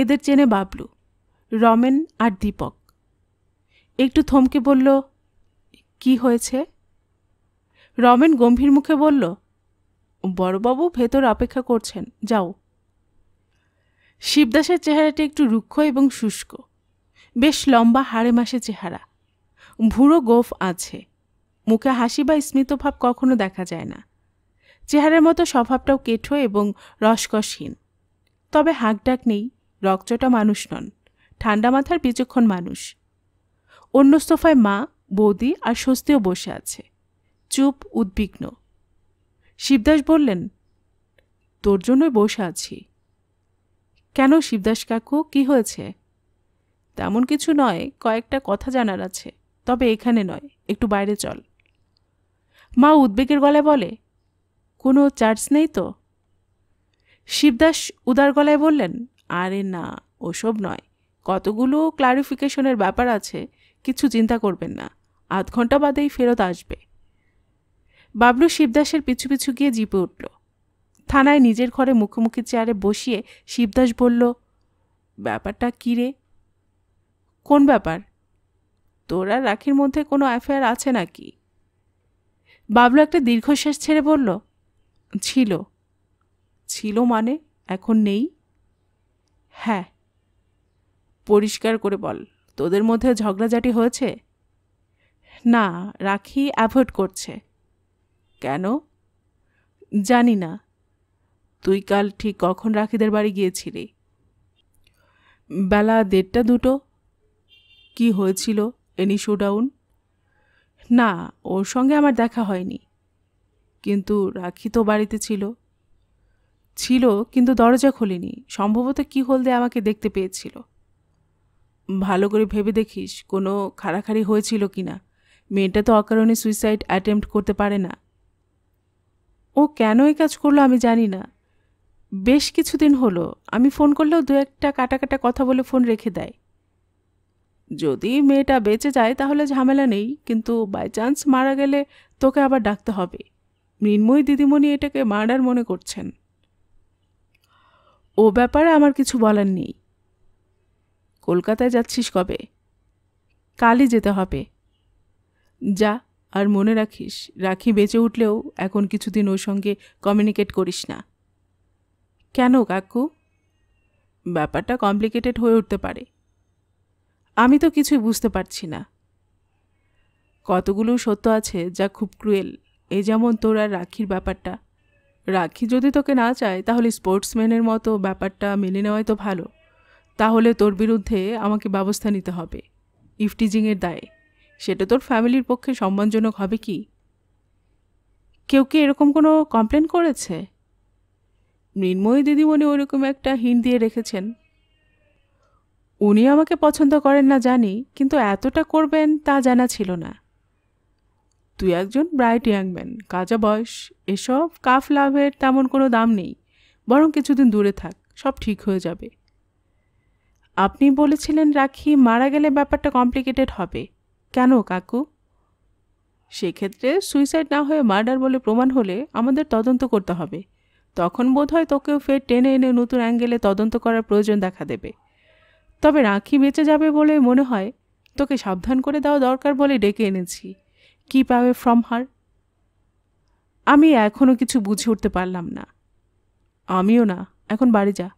এদের চেনে বাবলু রমেন আর দীপক একটু থমকে বলল কি হয়েছে রমেন গম্ভীর মুখে বলল বড়বাবু ভেতর অপেক্ষা করছেন যাও শিবদাসের চেহারাটি একটু রুক্ষ এবং শুষ্ক বেশ লম্বা হাড়ে মাসে চেহারা ভুড়ো গোফ আছে মুখে হাসি বা স্মিতভাব কখনো দেখা যায় না চেহারার মতো স্বভাবটাও কেঠো এবং রসকসহীন তবে হাঁকডাক নেই রকচটা মানুষ নন ঠান্ডা মাথার বিচক্ষণ মানুষ অন্য সোফায় মা বৌদি আর স্বস্তিও বসে আছে চুপ উদ্বিগ্ন শিবদাস বললেন তোর জন্যই বসে আছি কেন শিবদাস কাকু কি হয়েছে তেমন কিছু নয় কয়েকটা কথা জানার আছে তবে এখানে নয় একটু বাইরে চল মা উদ্বেগের গলায় বলে কোনো চার্জ নেই তো শিবদাস উদার গলায় বললেন আরে না ওসব নয় কতগুলো ক্লারিফিকেশনের ব্যাপার আছে কিছু চিন্তা করবেন না আধ ঘন্টা বাদেই ফেরত আসবে বাবলু শিবদাসের পিছু পিছু গিয়ে জিপে উঠল থানায় নিজের ঘরে মুখোমুখি চেয়ারে বসিয়ে শিবদাস বলল ব্যাপারটা কী রে কোন ব্যাপার তোর আর রাখির মধ্যে কোনো অ্যাফেয়ার আছে নাকি বাবলু একটা দীর্ঘশ্বাস ছেড়ে বলল ছিল ছিল মানে এখন নেই হ্যাঁ পরিষ্কার করে বল তোদের মধ্যে ঝগড়াঝাটি হয়েছে না রাখি অ্যাভয়েড করছে কেন জানি না তুই কাল ঠিক কখন রাখিদের বাড়ি গিয়েছিলি বেলা দেড়টা দুটো কি হয়েছিল এনি শোডাউন না ওর সঙ্গে আমার দেখা হয়নি কিন্তু রাখি তো বাড়িতে ছিল ছিল কিন্তু দরজা খোলেনি সম্ভবত কি হলদে আমাকে দেখতে পেয়েছিল ভালো করে ভেবে দেখিস কোনো খাড়াখাড়ি হয়েছিল কি না মেয়েটা তো অকারণে সুইসাইড অ্যাটেম্প্ট করতে পারে না ও কেন এই কাজ করলো আমি জানি না বেশ কিছুদিন হলো আমি ফোন করলেও দু একটা কাটা কাটা কথা বলে ফোন রেখে দেয় যদি মেয়েটা বেঁচে যায় তাহলে ঝামেলা নেই কিন্তু বাই চান্স মারা গেলে তোকে আবার ডাকতে হবে মৃন্ময় দিদিমণি এটাকে মার্ডার মনে করছেন ও ব্যাপারে আমার কিছু বলার নেই কলকাতায় যাচ্ছিস কবে কালই যেতে হবে যা আর মনে রাখিস রাখি বেঁচে উঠলেও এখন কিছুদিন ওর সঙ্গে কমিউনিকেট করিস না কেন কাকু ব্যাপারটা কমপ্লিকেটেড হয়ে উঠতে পারে আমি তো কিছুই বুঝতে পারছি না কতগুলো সত্য আছে যা খুব ক্রুয়েল এ যেমন তোর আর রাখির ব্যাপারটা রাখি যদি তোকে না চায় তাহলে স্পোর্টসম্যানের মতো ব্যাপারটা মেনে নেওয়াই তো ভালো তাহলে তোর বিরুদ্ধে আমাকে ব্যবস্থা নিতে হবে ইফটিজিংয়ের দায়ে সেটা তোর ফ্যামিলির পক্ষে সম্মানজনক হবে কি কেউ কি এরকম কোনো কমপ্লেন করেছে মৃন্ময়ী দিদিমণি ওইরকম একটা হিন্ট দিয়ে রেখেছেন উনি আমাকে পছন্দ করেন না জানি কিন্তু এতটা করবেন তা জানা ছিল না তুই একজন ব্রাইট ইয়াংম্যান কাজা বয়স এসব কাফ লাভের তেমন কোনো দাম নেই বরং কিছুদিন দূরে থাক সব ঠিক হয়ে যাবে আপনি বলেছিলেন রাখি মারা গেলে ব্যাপারটা কমপ্লিকেটেড হবে কেন কাকু সেক্ষেত্রে সুইসাইড না হয়ে মার্ডার বলে প্রমাণ হলে আমাদের তদন্ত করতে হবে তখন বোধ হয় তোকেও ফের টেনে এনে নতুন অ্যাঙ্গেলে তদন্ত করার প্রয়োজন দেখা দেবে তবে রাখি বেঁচে যাবে বলে মনে হয় তোকে সাবধান করে দেওয়া দরকার বলে ডেকে এনেছি কি পাবে ফ্রম হার আমি এখনও কিছু বুঝে উঠতে পারলাম না আমিও না এখন বাড়ি যা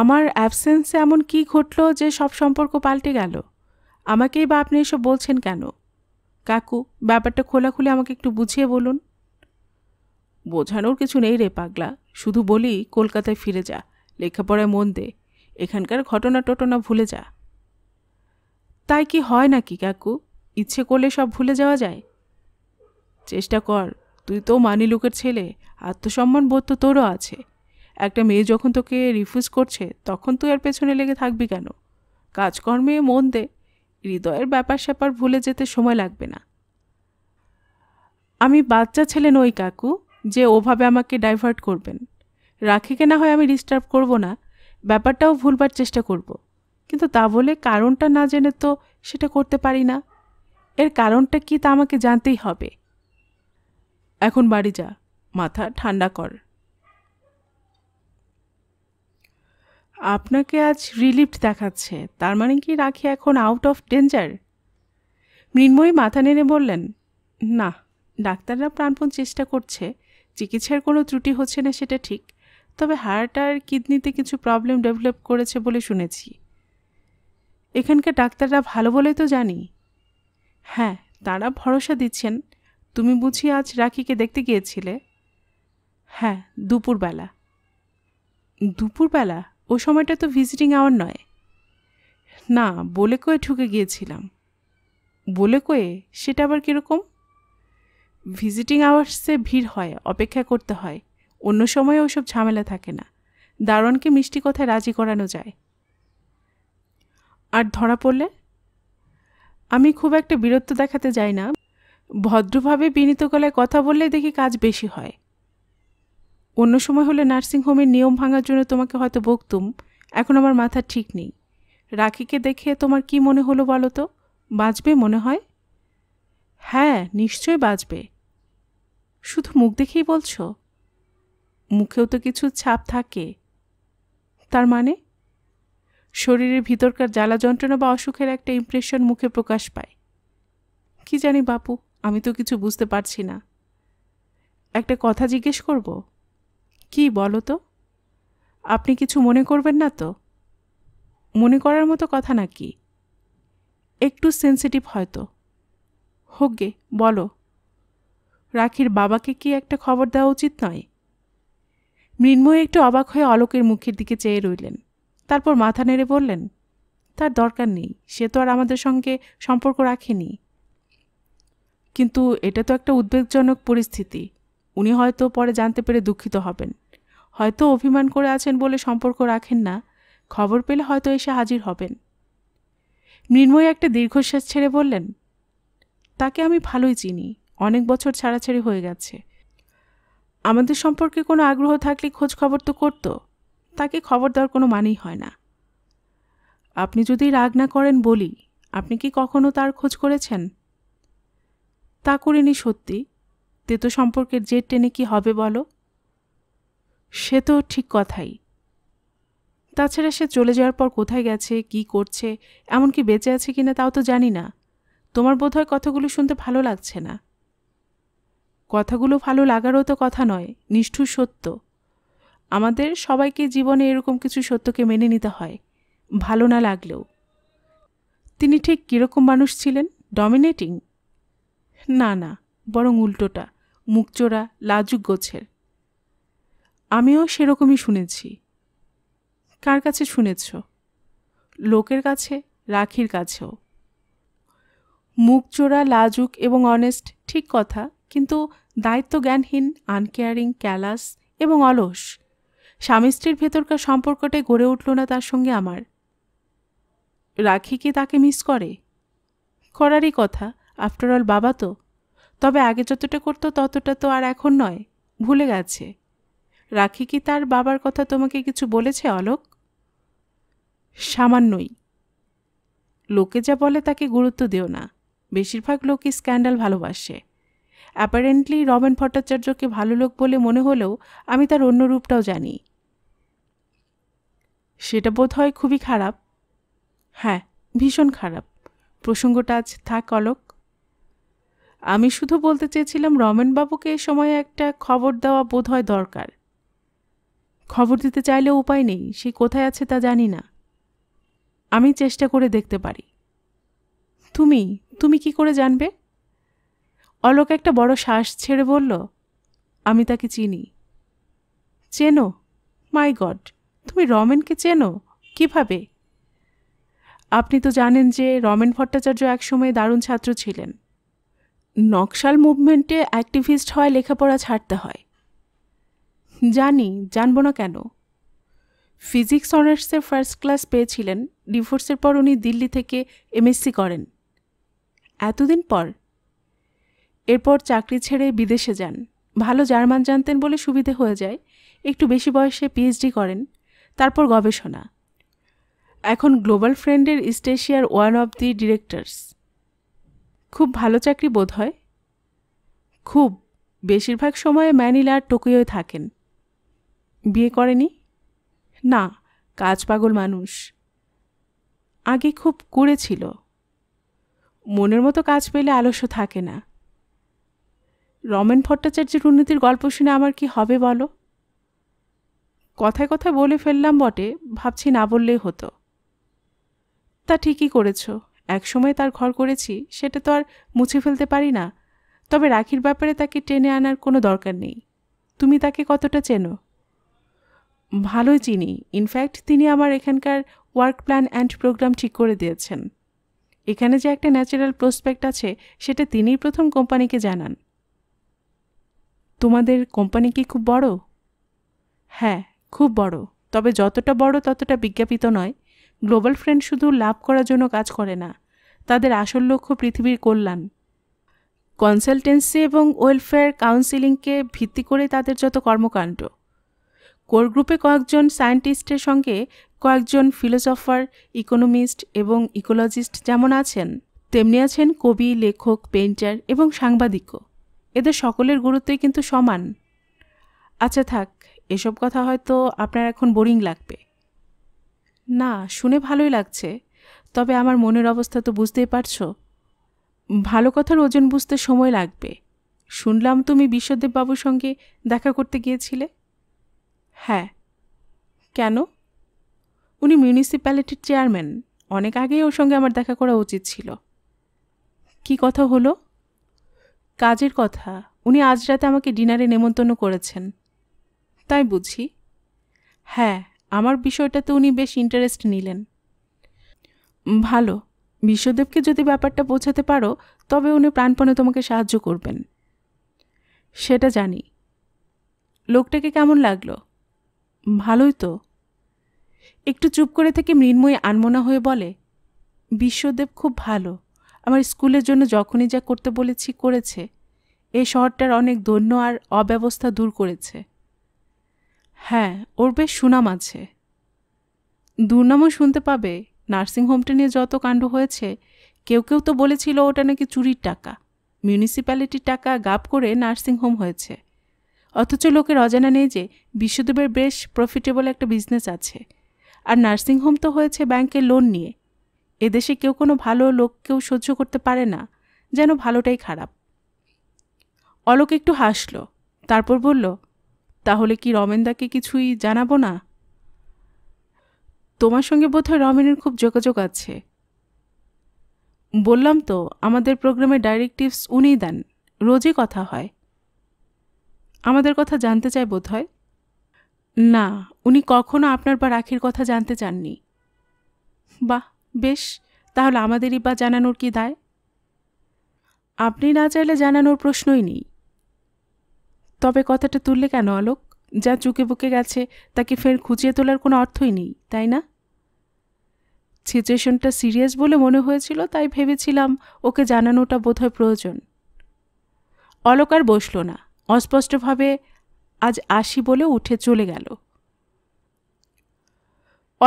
আমার অ্যাবসেন্সে এমন কি ঘটল যে সব সম্পর্ক পাল্টে গেল আমাকেই বা আপনি এসব বলছেন কেন কাকু ব্যাপারটা খোলাখুলি আমাকে একটু বুঝিয়ে বলুন বোঝানোর কিছু নেই রে পাগলা শুধু বলি কলকাতায় ফিরে যা লেখাপড়ায় মন দে এখানকার ঘটনা টটনা ভুলে যা তাই কি হয় নাকি কাকু ইচ্ছে করলে সব ভুলে যাওয়া যায় চেষ্টা কর তুই তো মানি লোকের ছেলে আত্মসম্মান বোধ তো তোরও আছে একটা মেয়ে যখন তোকে রিফিউজ করছে তখন তুই আর পেছনে লেগে থাকবি কেন কাজকর্মে মন দে হৃদয়ের ব্যাপার স্যাপার ভুলে যেতে সময় লাগবে না আমি বাচ্চা ছেলে নই কাকু যে ওভাবে আমাকে ডাইভার্ট করবেন রাখিকে না হয় আমি ডিস্টার্ব করব না ব্যাপারটাও ভুলবার চেষ্টা করব। কিন্তু তা বলে কারণটা না জেনে তো সেটা করতে পারি না এর কারণটা কি তা আমাকে জানতেই হবে এখন বাড়ি যা মাথা ঠান্ডা কর আপনাকে আজ রিলিফ দেখাচ্ছে তার মানে কি রাখি এখন আউট অফ ডেঞ্জার মৃন্ময়ী মাথা নেড়ে বললেন না ডাক্তাররা প্রাণপণ চেষ্টা করছে চিকিৎসার কোনো ত্রুটি হচ্ছে না সেটা ঠিক তবে হার্ট আর কিডনিতে কিছু প্রবলেম ডেভেলপ করেছে বলে শুনেছি এখানকার ডাক্তাররা ভালো বলে তো জানি হ্যাঁ তারা ভরসা দিচ্ছেন তুমি বুঝি আজ রাখিকে দেখতে গিয়েছিলে হ্যাঁ দুপুরবেলা দুপুরবেলা ও সময়টা তো ভিজিটিং আওয়ার নয় না বলে কয়ে ঠুকে গিয়েছিলাম বলে কয়ে সেটা আবার কীরকম ভিজিটিং আওয়ার্সে ভিড় হয় অপেক্ষা করতে হয় অন্য সময়ে ওসব ঝামেলা থাকে না দারণকে মিষ্টি কথায় রাজি করানো যায় আর ধরা পড়লে আমি খুব একটা বীরত্ব দেখাতে যাই না ভদ্রভাবে বিনীত গলায় কথা বললে দেখি কাজ বেশি হয় অন্য সময় হলে নার্সিংহোমের নিয়ম ভাঙার জন্য তোমাকে হয়তো বকতুম এখন আমার মাথা ঠিক নেই রাখিকে দেখে তোমার কি মনে হলো বলো তো বাঁচবে মনে হয় হ্যাঁ নিশ্চয় বাঁচবে শুধু মুখ দেখেই বলছো মুখেও তো কিছু ছাপ থাকে তার মানে শরীরের ভিতরকার জ্বালা যন্ত্রণা বা অসুখের একটা ইমপ্রেশন মুখে প্রকাশ পায় কি জানি বাপু আমি তো কিছু বুঝতে পারছি না একটা কথা জিজ্ঞেস করবো কি বলো তো আপনি কিছু মনে করবেন না তো মনে করার মতো কথা নাকি একটু সেন্সিটিভ হয়তো হোক গে বলো রাখির বাবাকে কি একটা খবর দেওয়া উচিত নয় মৃন্ময় একটু অবাক হয়ে অলোকের মুখের দিকে চেয়ে রইলেন তারপর মাথা নেড়ে বললেন তার দরকার নেই সে তো আর আমাদের সঙ্গে সম্পর্ক রাখেনি কিন্তু এটা তো একটা উদ্বেগজনক পরিস্থিতি উনি হয়তো পরে জানতে পেরে দুঃখিত হবেন হয়তো অভিমান করে আছেন বলে সম্পর্ক রাখেন না খবর পেলে হয়তো এসে হাজির হবেন মৃন্ময় একটা দীর্ঘশ্বাস ছেড়ে বললেন তাকে আমি ভালোই চিনি অনেক বছর ছাড়াছাড়ি হয়ে গেছে আমাদের সম্পর্কে কোনো আগ্রহ থাকলে খোঁজ খবর তো করত তাকে খবর দেওয়ার কোনো মানেই হয় না আপনি যদি রাগ না করেন বলি আপনি কি কখনো তার খোঁজ করেছেন তা করিনি সত্যি তেতো সম্পর্কের জেট টেনে কি হবে বলো সে তো ঠিক কথাই তাছাড়া সে চলে যাওয়ার পর কোথায় গেছে কি করছে এমনকি বেঁচে আছে কিনা তাও তো জানি না তোমার বোধহয় কথাগুলো শুনতে ভালো লাগছে না কথাগুলো ভালো লাগারও তো কথা নয় নিষ্ঠুর সত্য আমাদের সবাইকে জীবনে এরকম কিছু সত্যকে মেনে নিতে হয় ভালো না লাগলেও তিনি ঠিক কীরকম মানুষ ছিলেন ডমিনেটিং না না বরং উল্টোটা মুখচোরা লাজুক গোছের আমিও সেরকমই শুনেছি কার কাছে শুনেছ লোকের কাছে রাখির কাছেও মুখ চোরা লাজুক এবং অনেস্ট ঠিক কথা কিন্তু দায়িত্ব জ্ঞানহীন আনকেয়ারিং ক্যালাস এবং অলস স্বামী স্ত্রীর ভেতরকার সম্পর্কটাই গড়ে উঠল না তার সঙ্গে আমার রাখি কি তাকে মিস করে করারই কথা আফটারঅল বাবা তো তবে আগে যতটা করতো ততটা তো আর এখন নয় ভুলে গেছে রাখি কি তার বাবার কথা তোমাকে কিছু বলেছে অলোক সামান্যই লোকে যা বলে তাকে গুরুত্ব দিও না বেশিরভাগ লোকই স্ক্যান্ডাল ভালোবাসে অ্যাপারেন্টলি রমেন ভট্টাচার্যকে ভালো লোক বলে মনে হলেও আমি তার অন্য রূপটাও জানি সেটা বোধ হয় খুবই খারাপ হ্যাঁ ভীষণ খারাপ প্রসঙ্গটা আজ থাক অলোক আমি শুধু বলতে চেয়েছিলাম রমেনবাবুকে এ সময়ে একটা খবর দেওয়া বোধ হয় দরকার খবর দিতে চাইলেও উপায় নেই সে কোথায় আছে তা জানি না আমি চেষ্টা করে দেখতে পারি তুমি তুমি কি করে জানবে অলোক একটা বড় শ্বাস ছেড়ে বলল আমি তাকে চিনি চেনো মাই গড তুমি রমেনকে চেনো কিভাবে আপনি তো জানেন যে রমেন ভট্টাচার্য একসময় দারুণ ছাত্র ছিলেন নকশাল মুভমেন্টে অ্যাক্টিভিস্ট হয় লেখাপড়া ছাড়তে হয় জানি জানবো না কেন ফিজিক্স অনার্সের ফার্স্ট ক্লাস পেয়েছিলেন ডিভোর্সের পর উনি দিল্লি থেকে এমএসসি করেন এতদিন পর এরপর চাকরি ছেড়ে বিদেশে যান ভালো জার্মান জানতেন বলে সুবিধে হয়ে যায় একটু বেশি বয়সে পিএইচডি করেন তারপর গবেষণা এখন গ্লোবাল ফ্রেন্ডের ইস্ট এশিয়ার ওয়ান অব দি ডিরেক্টরস খুব ভালো চাকরি বোধ হয় খুব বেশিরভাগ সময়ে ম্যানিলা আর টোকিওয় থাকেন বিয়ে করেনি না কাজ পাগল মানুষ আগে খুব করেছিল মনের মতো কাজ পেলে আলস্য থাকে না রমেন ভট্টাচার্যের উন্নতির গল্প শুনে আমার কি হবে বলো কথায় কথায় বলে ফেললাম বটে ভাবছি না বললেই হতো তা ঠিকই করেছ একসময় তার ঘর করেছি সেটা তো আর মুছে ফেলতে পারি না তবে রাখির ব্যাপারে তাকে টেনে আনার কোনো দরকার নেই তুমি তাকে কতটা চেনো ভালো চিনি ইনফ্যাক্ট তিনি আমার এখানকার ওয়ার্ক প্ল্যান অ্যান্ড প্রোগ্রাম ঠিক করে দিয়েছেন এখানে যে একটা ন্যাচারাল প্রসপেক্ট আছে সেটা তিনিই প্রথম কোম্পানিকে জানান তোমাদের কোম্পানি কি খুব বড় হ্যাঁ খুব বড় তবে যতটা বড় ততটা বিজ্ঞাপিত নয় গ্লোবাল ফ্রেন্ড শুধু লাভ করার জন্য কাজ করে না তাদের আসল লক্ষ্য পৃথিবীর কল্যাণ কনসালটেন্সি এবং ওয়েলফেয়ার কাউন্সিলিংকে ভিত্তি করে তাদের যত কর্মকাণ্ড কোর গ্রুপে কয়েকজন সায়েন্টিস্টের সঙ্গে কয়েকজন ফিলোসফার ইকোনমিস্ট এবং ইকোলজিস্ট যেমন আছেন তেমনি আছেন কবি লেখক পেন্টার এবং সাংবাদিকও এদের সকলের গুরুত্বই কিন্তু সমান আচ্ছা থাক এসব কথা হয়তো আপনার এখন বোরিং লাগবে না শুনে ভালোই লাগছে তবে আমার মনের অবস্থা তো বুঝতেই পারছো ভালো কথার ওজন বুঝতে সময় লাগবে শুনলাম তুমি বিশ্বদেববাবুর সঙ্গে দেখা করতে গিয়েছিলে হ্যাঁ কেন উনি মিউনিসিপ্যালিটির চেয়ারম্যান অনেক আগেই ওর সঙ্গে আমার দেখা করা উচিত ছিল কি কথা হলো কাজের কথা উনি আজ রাতে আমাকে ডিনারে নেমন্তন্ন করেছেন তাই বুঝি হ্যাঁ আমার বিষয়টাতে উনি বেশ ইন্টারেস্ট নিলেন ভালো বিশ্বদেবকে যদি ব্যাপারটা পৌঁছাতে পারো তবে উনি প্রাণপণে তোমাকে সাহায্য করবেন সেটা জানি লোকটাকে কেমন লাগলো ভালোই তো একটু চুপ করে থেকে মৃন্ময়ী আনমনা হয়ে বলে বিশ্বদেব খুব ভালো আমার স্কুলের জন্য যখনই যা করতে বলেছি করেছে এই শহরটার অনেক দৈন্য আর অব্যবস্থা দূর করেছে হ্যাঁ ওর বেশ সুনাম আছে দুর্নামও শুনতে পাবে হোমটা নিয়ে যত কাণ্ড হয়েছে কেউ কেউ তো বলেছিল ওটা নাকি চুরির টাকা মিউনিসিপ্যালিটির টাকা গাপ করে নার্সিংহোম হয়েছে অথচ লোকের অজানা নেই যে বিশ্বদেবের বেশ প্রফিটেবল একটা বিজনেস আছে আর নার্সিংহোম তো হয়েছে ব্যাংকের লোন নিয়ে এদেশে কেউ কোনো ভালো লোককেও সহ্য করতে পারে না যেন ভালোটাই খারাপ অলোক একটু হাসল তারপর বলল তাহলে কি রমেনদাকে কিছুই জানাবো না তোমার সঙ্গে বোধহয় রমেনের খুব যোগাযোগ আছে বললাম তো আমাদের প্রোগ্রামে ডাইরেক্টিভস উনিই দেন রোজই কথা হয় আমাদের কথা জানতে চায় বোধ হয় না উনি কখনো আপনার বা রাখির কথা জানতে চাননি বাহ বেশ তাহলে আমাদেরই বা জানানোর কি দায় আপনি না চাইলে জানানোর প্রশ্নই নেই তবে কথাটা তুললে কেন আলোক যা চুকে বুকে গেছে তাকে ফের খুঁজিয়ে তোলার কোনো অর্থই নেই তাই না সিচুয়েশনটা সিরিয়াস বলে মনে হয়েছিল তাই ভেবেছিলাম ওকে জানানোটা বোধহয় প্রয়োজন অলকার বসল না অস্পষ্টভাবে আজ আসি বলে উঠে চলে গেল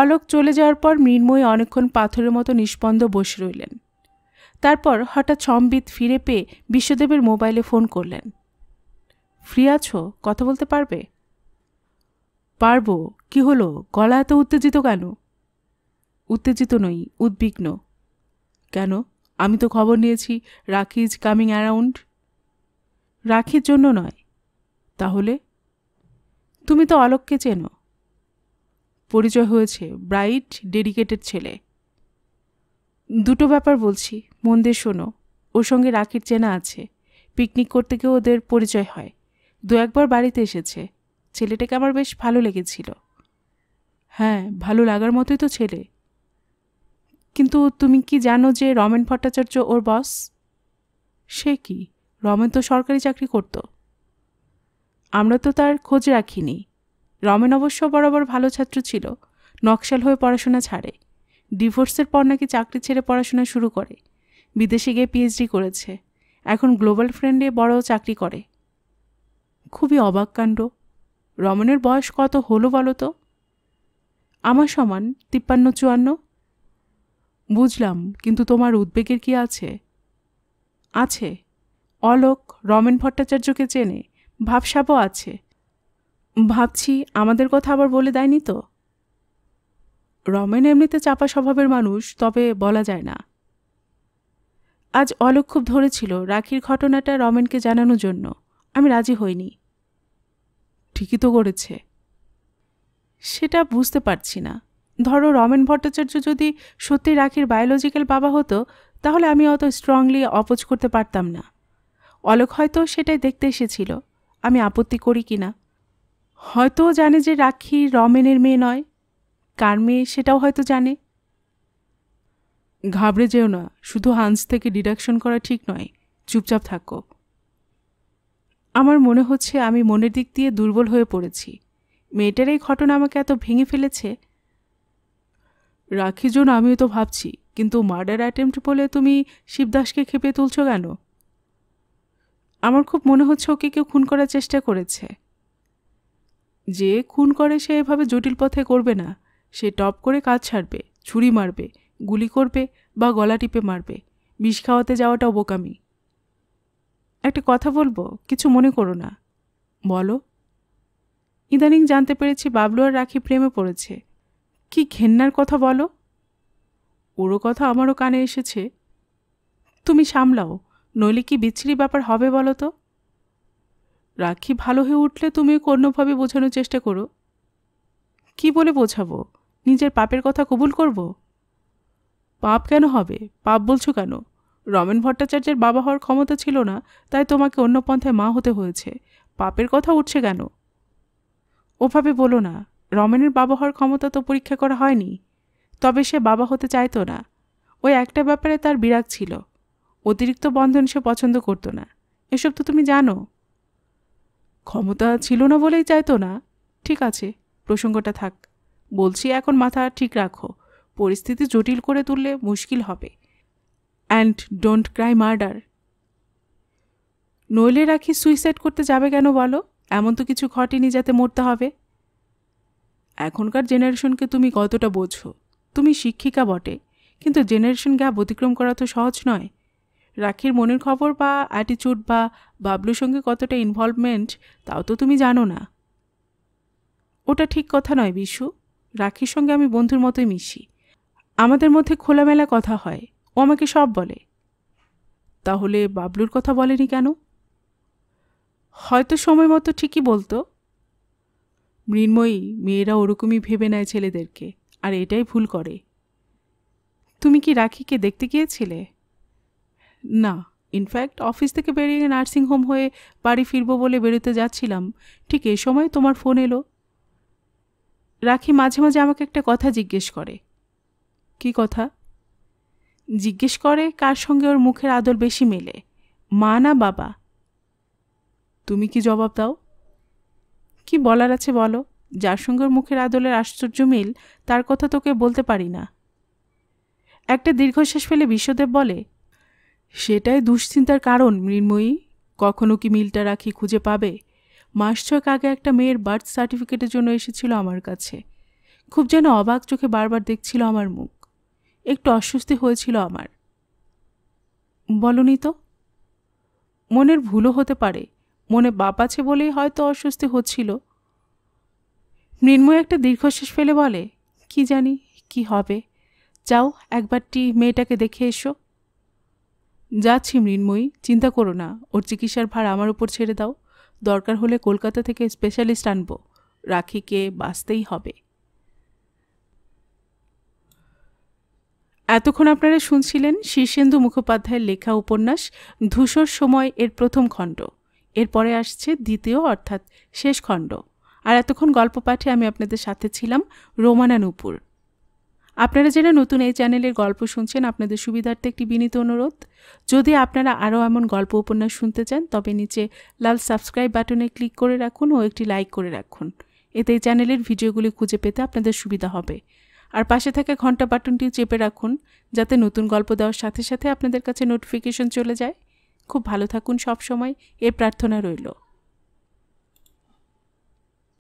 অলোক চলে যাওয়ার পর মৃন্ময় অনেকক্ষণ পাথরের মতো নিষ্পন্দ বসে রইলেন তারপর হঠাৎ সম্বিত ফিরে পেয়ে বিশ্বদেবের মোবাইলে ফোন করলেন ফ্রি আছো কথা বলতে পারবে পারবো কি হলো গলা এত উত্তেজিত কেন উত্তেজিত নই উদ্বিগ্ন কেন আমি তো খবর নিয়েছি রাকিজ কামিং অ্যারাউন্ড রাখির জন্য নয় তাহলে তুমি তো অলোককে চেনো পরিচয় হয়েছে ব্রাইট ডেডিকেটেড ছেলে দুটো ব্যাপার বলছি মন দিয়ে শোনো ওর সঙ্গে রাখির চেনা আছে পিকনিক করতে গিয়ে ওদের পরিচয় হয় দু একবার বাড়িতে এসেছে ছেলেটাকে আমার বেশ ভালো লেগেছিল হ্যাঁ ভালো লাগার মতোই তো ছেলে কিন্তু তুমি কি জানো যে রমেন ভট্টাচার্য ওর বস সে কি রমেন তো সরকারি চাকরি করত আমরা তো তার খোঁজ রাখিনি রমেন অবশ্য বরাবর ভালো ছাত্র ছিল নকশাল হয়ে পড়াশোনা ছাড়ে ডিভোর্সের পর নাকি চাকরি ছেড়ে পড়াশোনা শুরু করে বিদেশে গিয়ে পিএইচডি করেছে এখন গ্লোবাল ফ্রেন্ডে বড় চাকরি করে খুবই অবাক কাণ্ড রমনের বয়স কত হলো বলো তো আমার সমান তিপ্পান্ন চুয়ান্ন বুঝলাম কিন্তু তোমার উদ্বেগের কি আছে আছে অলোক রমেন ভট্টাচার্যকে চেনে ভাবসাবও আছে ভাবছি আমাদের কথা আবার বলে দেয়নি তো রমেন এমনিতে চাপা স্বভাবের মানুষ তবে বলা যায় না আজ অলোক খুব ধরেছিল রাখির ঘটনাটা রমেনকে জানানোর জন্য আমি রাজি হইনি ঠিকই তো করেছে সেটা বুঝতে পারছি না ধরো রমেন ভট্টাচার্য যদি সত্যি রাখির বায়োলজিক্যাল বাবা হতো তাহলে আমি অত স্ট্রংলি অপোজ করতে পারতাম না অলোক হয়তো সেটাই দেখতে এসেছিল আমি আপত্তি করি কি না হয়তো জানে যে রাখি রমেনের মেয়ে নয় কার মেয়ে সেটাও হয়তো জানে ঘাবড়ে যেও না শুধু হান্স থেকে ডিডাকশন করা ঠিক নয় চুপচাপ থাকো আমার মনে হচ্ছে আমি মনের দিক দিয়ে দুর্বল হয়ে পড়েছি মেয়েটার এই ঘটনা আমাকে এত ভেঙে ফেলেছে রাখি রাখিজন আমিও তো ভাবছি কিন্তু মার্ডার অ্যাটেম্প্ট বলে তুমি শিবদাসকে খেপে তুলছো কেন আমার খুব মনে হচ্ছে ওকে কেউ খুন করার চেষ্টা করেছে যে খুন করে সে এভাবে জটিল পথে করবে না সে টপ করে কাজ ছাড়বে ছুরি মারবে গুলি করবে বা গলা টিপে মারবে বিষ খাওয়াতে যাওয়াটা অবকামি একটা কথা বলবো কিছু মনে করো না বলো ইদানিং জানতে পেরেছি বাবলু আর রাখি প্রেমে পড়েছে কি ঘেন্নার কথা বলো ওরও কথা আমারও কানে এসেছে তুমি সামলাও নইলে কি বিচ্ছিরি ব্যাপার হবে বলো তো রাখি ভালো হয়ে উঠলে তুমি কোনোভাবে বোঝানোর চেষ্টা করো কি বলে বোঝাবো নিজের পাপের কথা কবুল করব পাপ কেন হবে পাপ বলছো কেন রমেন ভট্টাচার্যের বাবা হওয়ার ক্ষমতা ছিল না তাই তোমাকে অন্য পন্থায় মা হতে হয়েছে পাপের কথা উঠছে কেন ওভাবে বলো না রমেনের বাবা হওয়ার ক্ষমতা তো পরীক্ষা করা হয়নি তবে সে বাবা হতে চাইতো না ওই একটা ব্যাপারে তার বিরাগ ছিল অতিরিক্ত বন্ধন সে পছন্দ করতো না এসব তো তুমি জানো ক্ষমতা ছিল না বলেই চাইতো না ঠিক আছে প্রসঙ্গটা থাক বলছি এখন মাথা ঠিক রাখো পরিস্থিতি জটিল করে তুললে মুশকিল হবে অ্যান্ড ডোন্ট ক্রাই মার্ডার নইলে রাখি সুইসাইড করতে যাবে কেন বলো এমন তো কিছু ঘটেনি যাতে মরতে হবে এখনকার জেনারেশনকে তুমি কতটা বোঝো তুমি শিক্ষিকা বটে কিন্তু জেনারেশন গ্যাপ অতিক্রম করা তো সহজ নয় রাখির মনের খবর বা অ্যাটিচিউড বা বাবলুর সঙ্গে কতটা ইনভলভমেন্ট তাও তো তুমি জানো না ওটা ঠিক কথা নয় বিশু রাখির সঙ্গে আমি বন্ধুর মতোই মিশি আমাদের মধ্যে খোলামেলা কথা হয় ও আমাকে সব বলে তাহলে বাবলুর কথা বলেনি কেন হয়তো সময় মতো ঠিকই বলতো মৃন্ময়ী মেয়েরা ওরকমই ভেবে নেয় ছেলেদেরকে আর এটাই ভুল করে তুমি কি রাখিকে দেখতে গিয়েছিলে না ইনফ্যাক্ট অফিস থেকে বেরিয়ে নার্সিংহোম হয়ে বাড়ি ফিরব বলে বেরোতে যাচ্ছিলাম ঠিক এই সময় তোমার ফোন এলো রাখি মাঝে মাঝে আমাকে একটা কথা জিজ্ঞেস করে কি কথা জিজ্ঞেস করে কার সঙ্গে ওর মুখের আদর বেশি মেলে মা না বাবা তুমি কি জবাব দাও কি বলার আছে বলো যার সঙ্গে ওর মুখের আদলের আশ্চর্য মিল তার কথা তোকে বলতে পারি না একটা দীর্ঘশ্বাস ফেলে বিশ্বদেব বলে সেটাই দুশ্চিন্তার কারণ মৃন্ময়ী কখনো কি মিলটা রাখি খুঁজে পাবে মাস ছয়েক আগে একটা মেয়ের বার্থ সার্টিফিকেটের জন্য এসেছিল আমার কাছে খুব যেন অবাক চোখে বারবার দেখছিল আমার মুখ একটু অস্বস্তি হয়েছিল আমার বলনি তো মনের ভুলও হতে পারে মনে বাপ আছে বলেই হয়তো অস্বস্তি হচ্ছিল মৃন্ময় একটা দীর্ঘশ্বাস ফেলে বলে কি জানি কি হবে যাও একবারটি মেয়েটাকে দেখে এসো যাচ্ছি মৃন্ময়ী চিন্তা করো না ওর চিকিৎসার ভার আমার উপর ছেড়ে দাও দরকার হলে কলকাতা থেকে স্পেশালিস্ট আনব রাখিকে বাঁচতেই হবে এতক্ষণ আপনারা শুনছিলেন শীর্ষেন্দু মুখোপাধ্যায়ের লেখা উপন্যাস ধূসর সময় এর প্রথম খণ্ড এরপরে আসছে দ্বিতীয় অর্থাৎ শেষ খণ্ড আর এতক্ষণ গল্প পাঠে আমি আপনাদের সাথে ছিলাম রোমানা নুপুর আপনারা যারা নতুন এই চ্যানেলের গল্প শুনছেন আপনাদের সুবিধার্থে একটি বিনীত অনুরোধ যদি আপনারা আরও এমন গল্প উপন্যাস শুনতে চান তবে নিচে লাল সাবস্ক্রাইব বাটনে ক্লিক করে রাখুন ও একটি লাইক করে রাখুন এতে এই চ্যানেলের ভিডিওগুলি খুঁজে পেতে আপনাদের সুবিধা হবে আর পাশে থাকা ঘন্টা বাটনটিও চেপে রাখুন যাতে নতুন গল্প দেওয়ার সাথে সাথে আপনাদের কাছে নোটিফিকেশন চলে যায় খুব ভালো থাকুন সব সময় এ প্রার্থনা রইল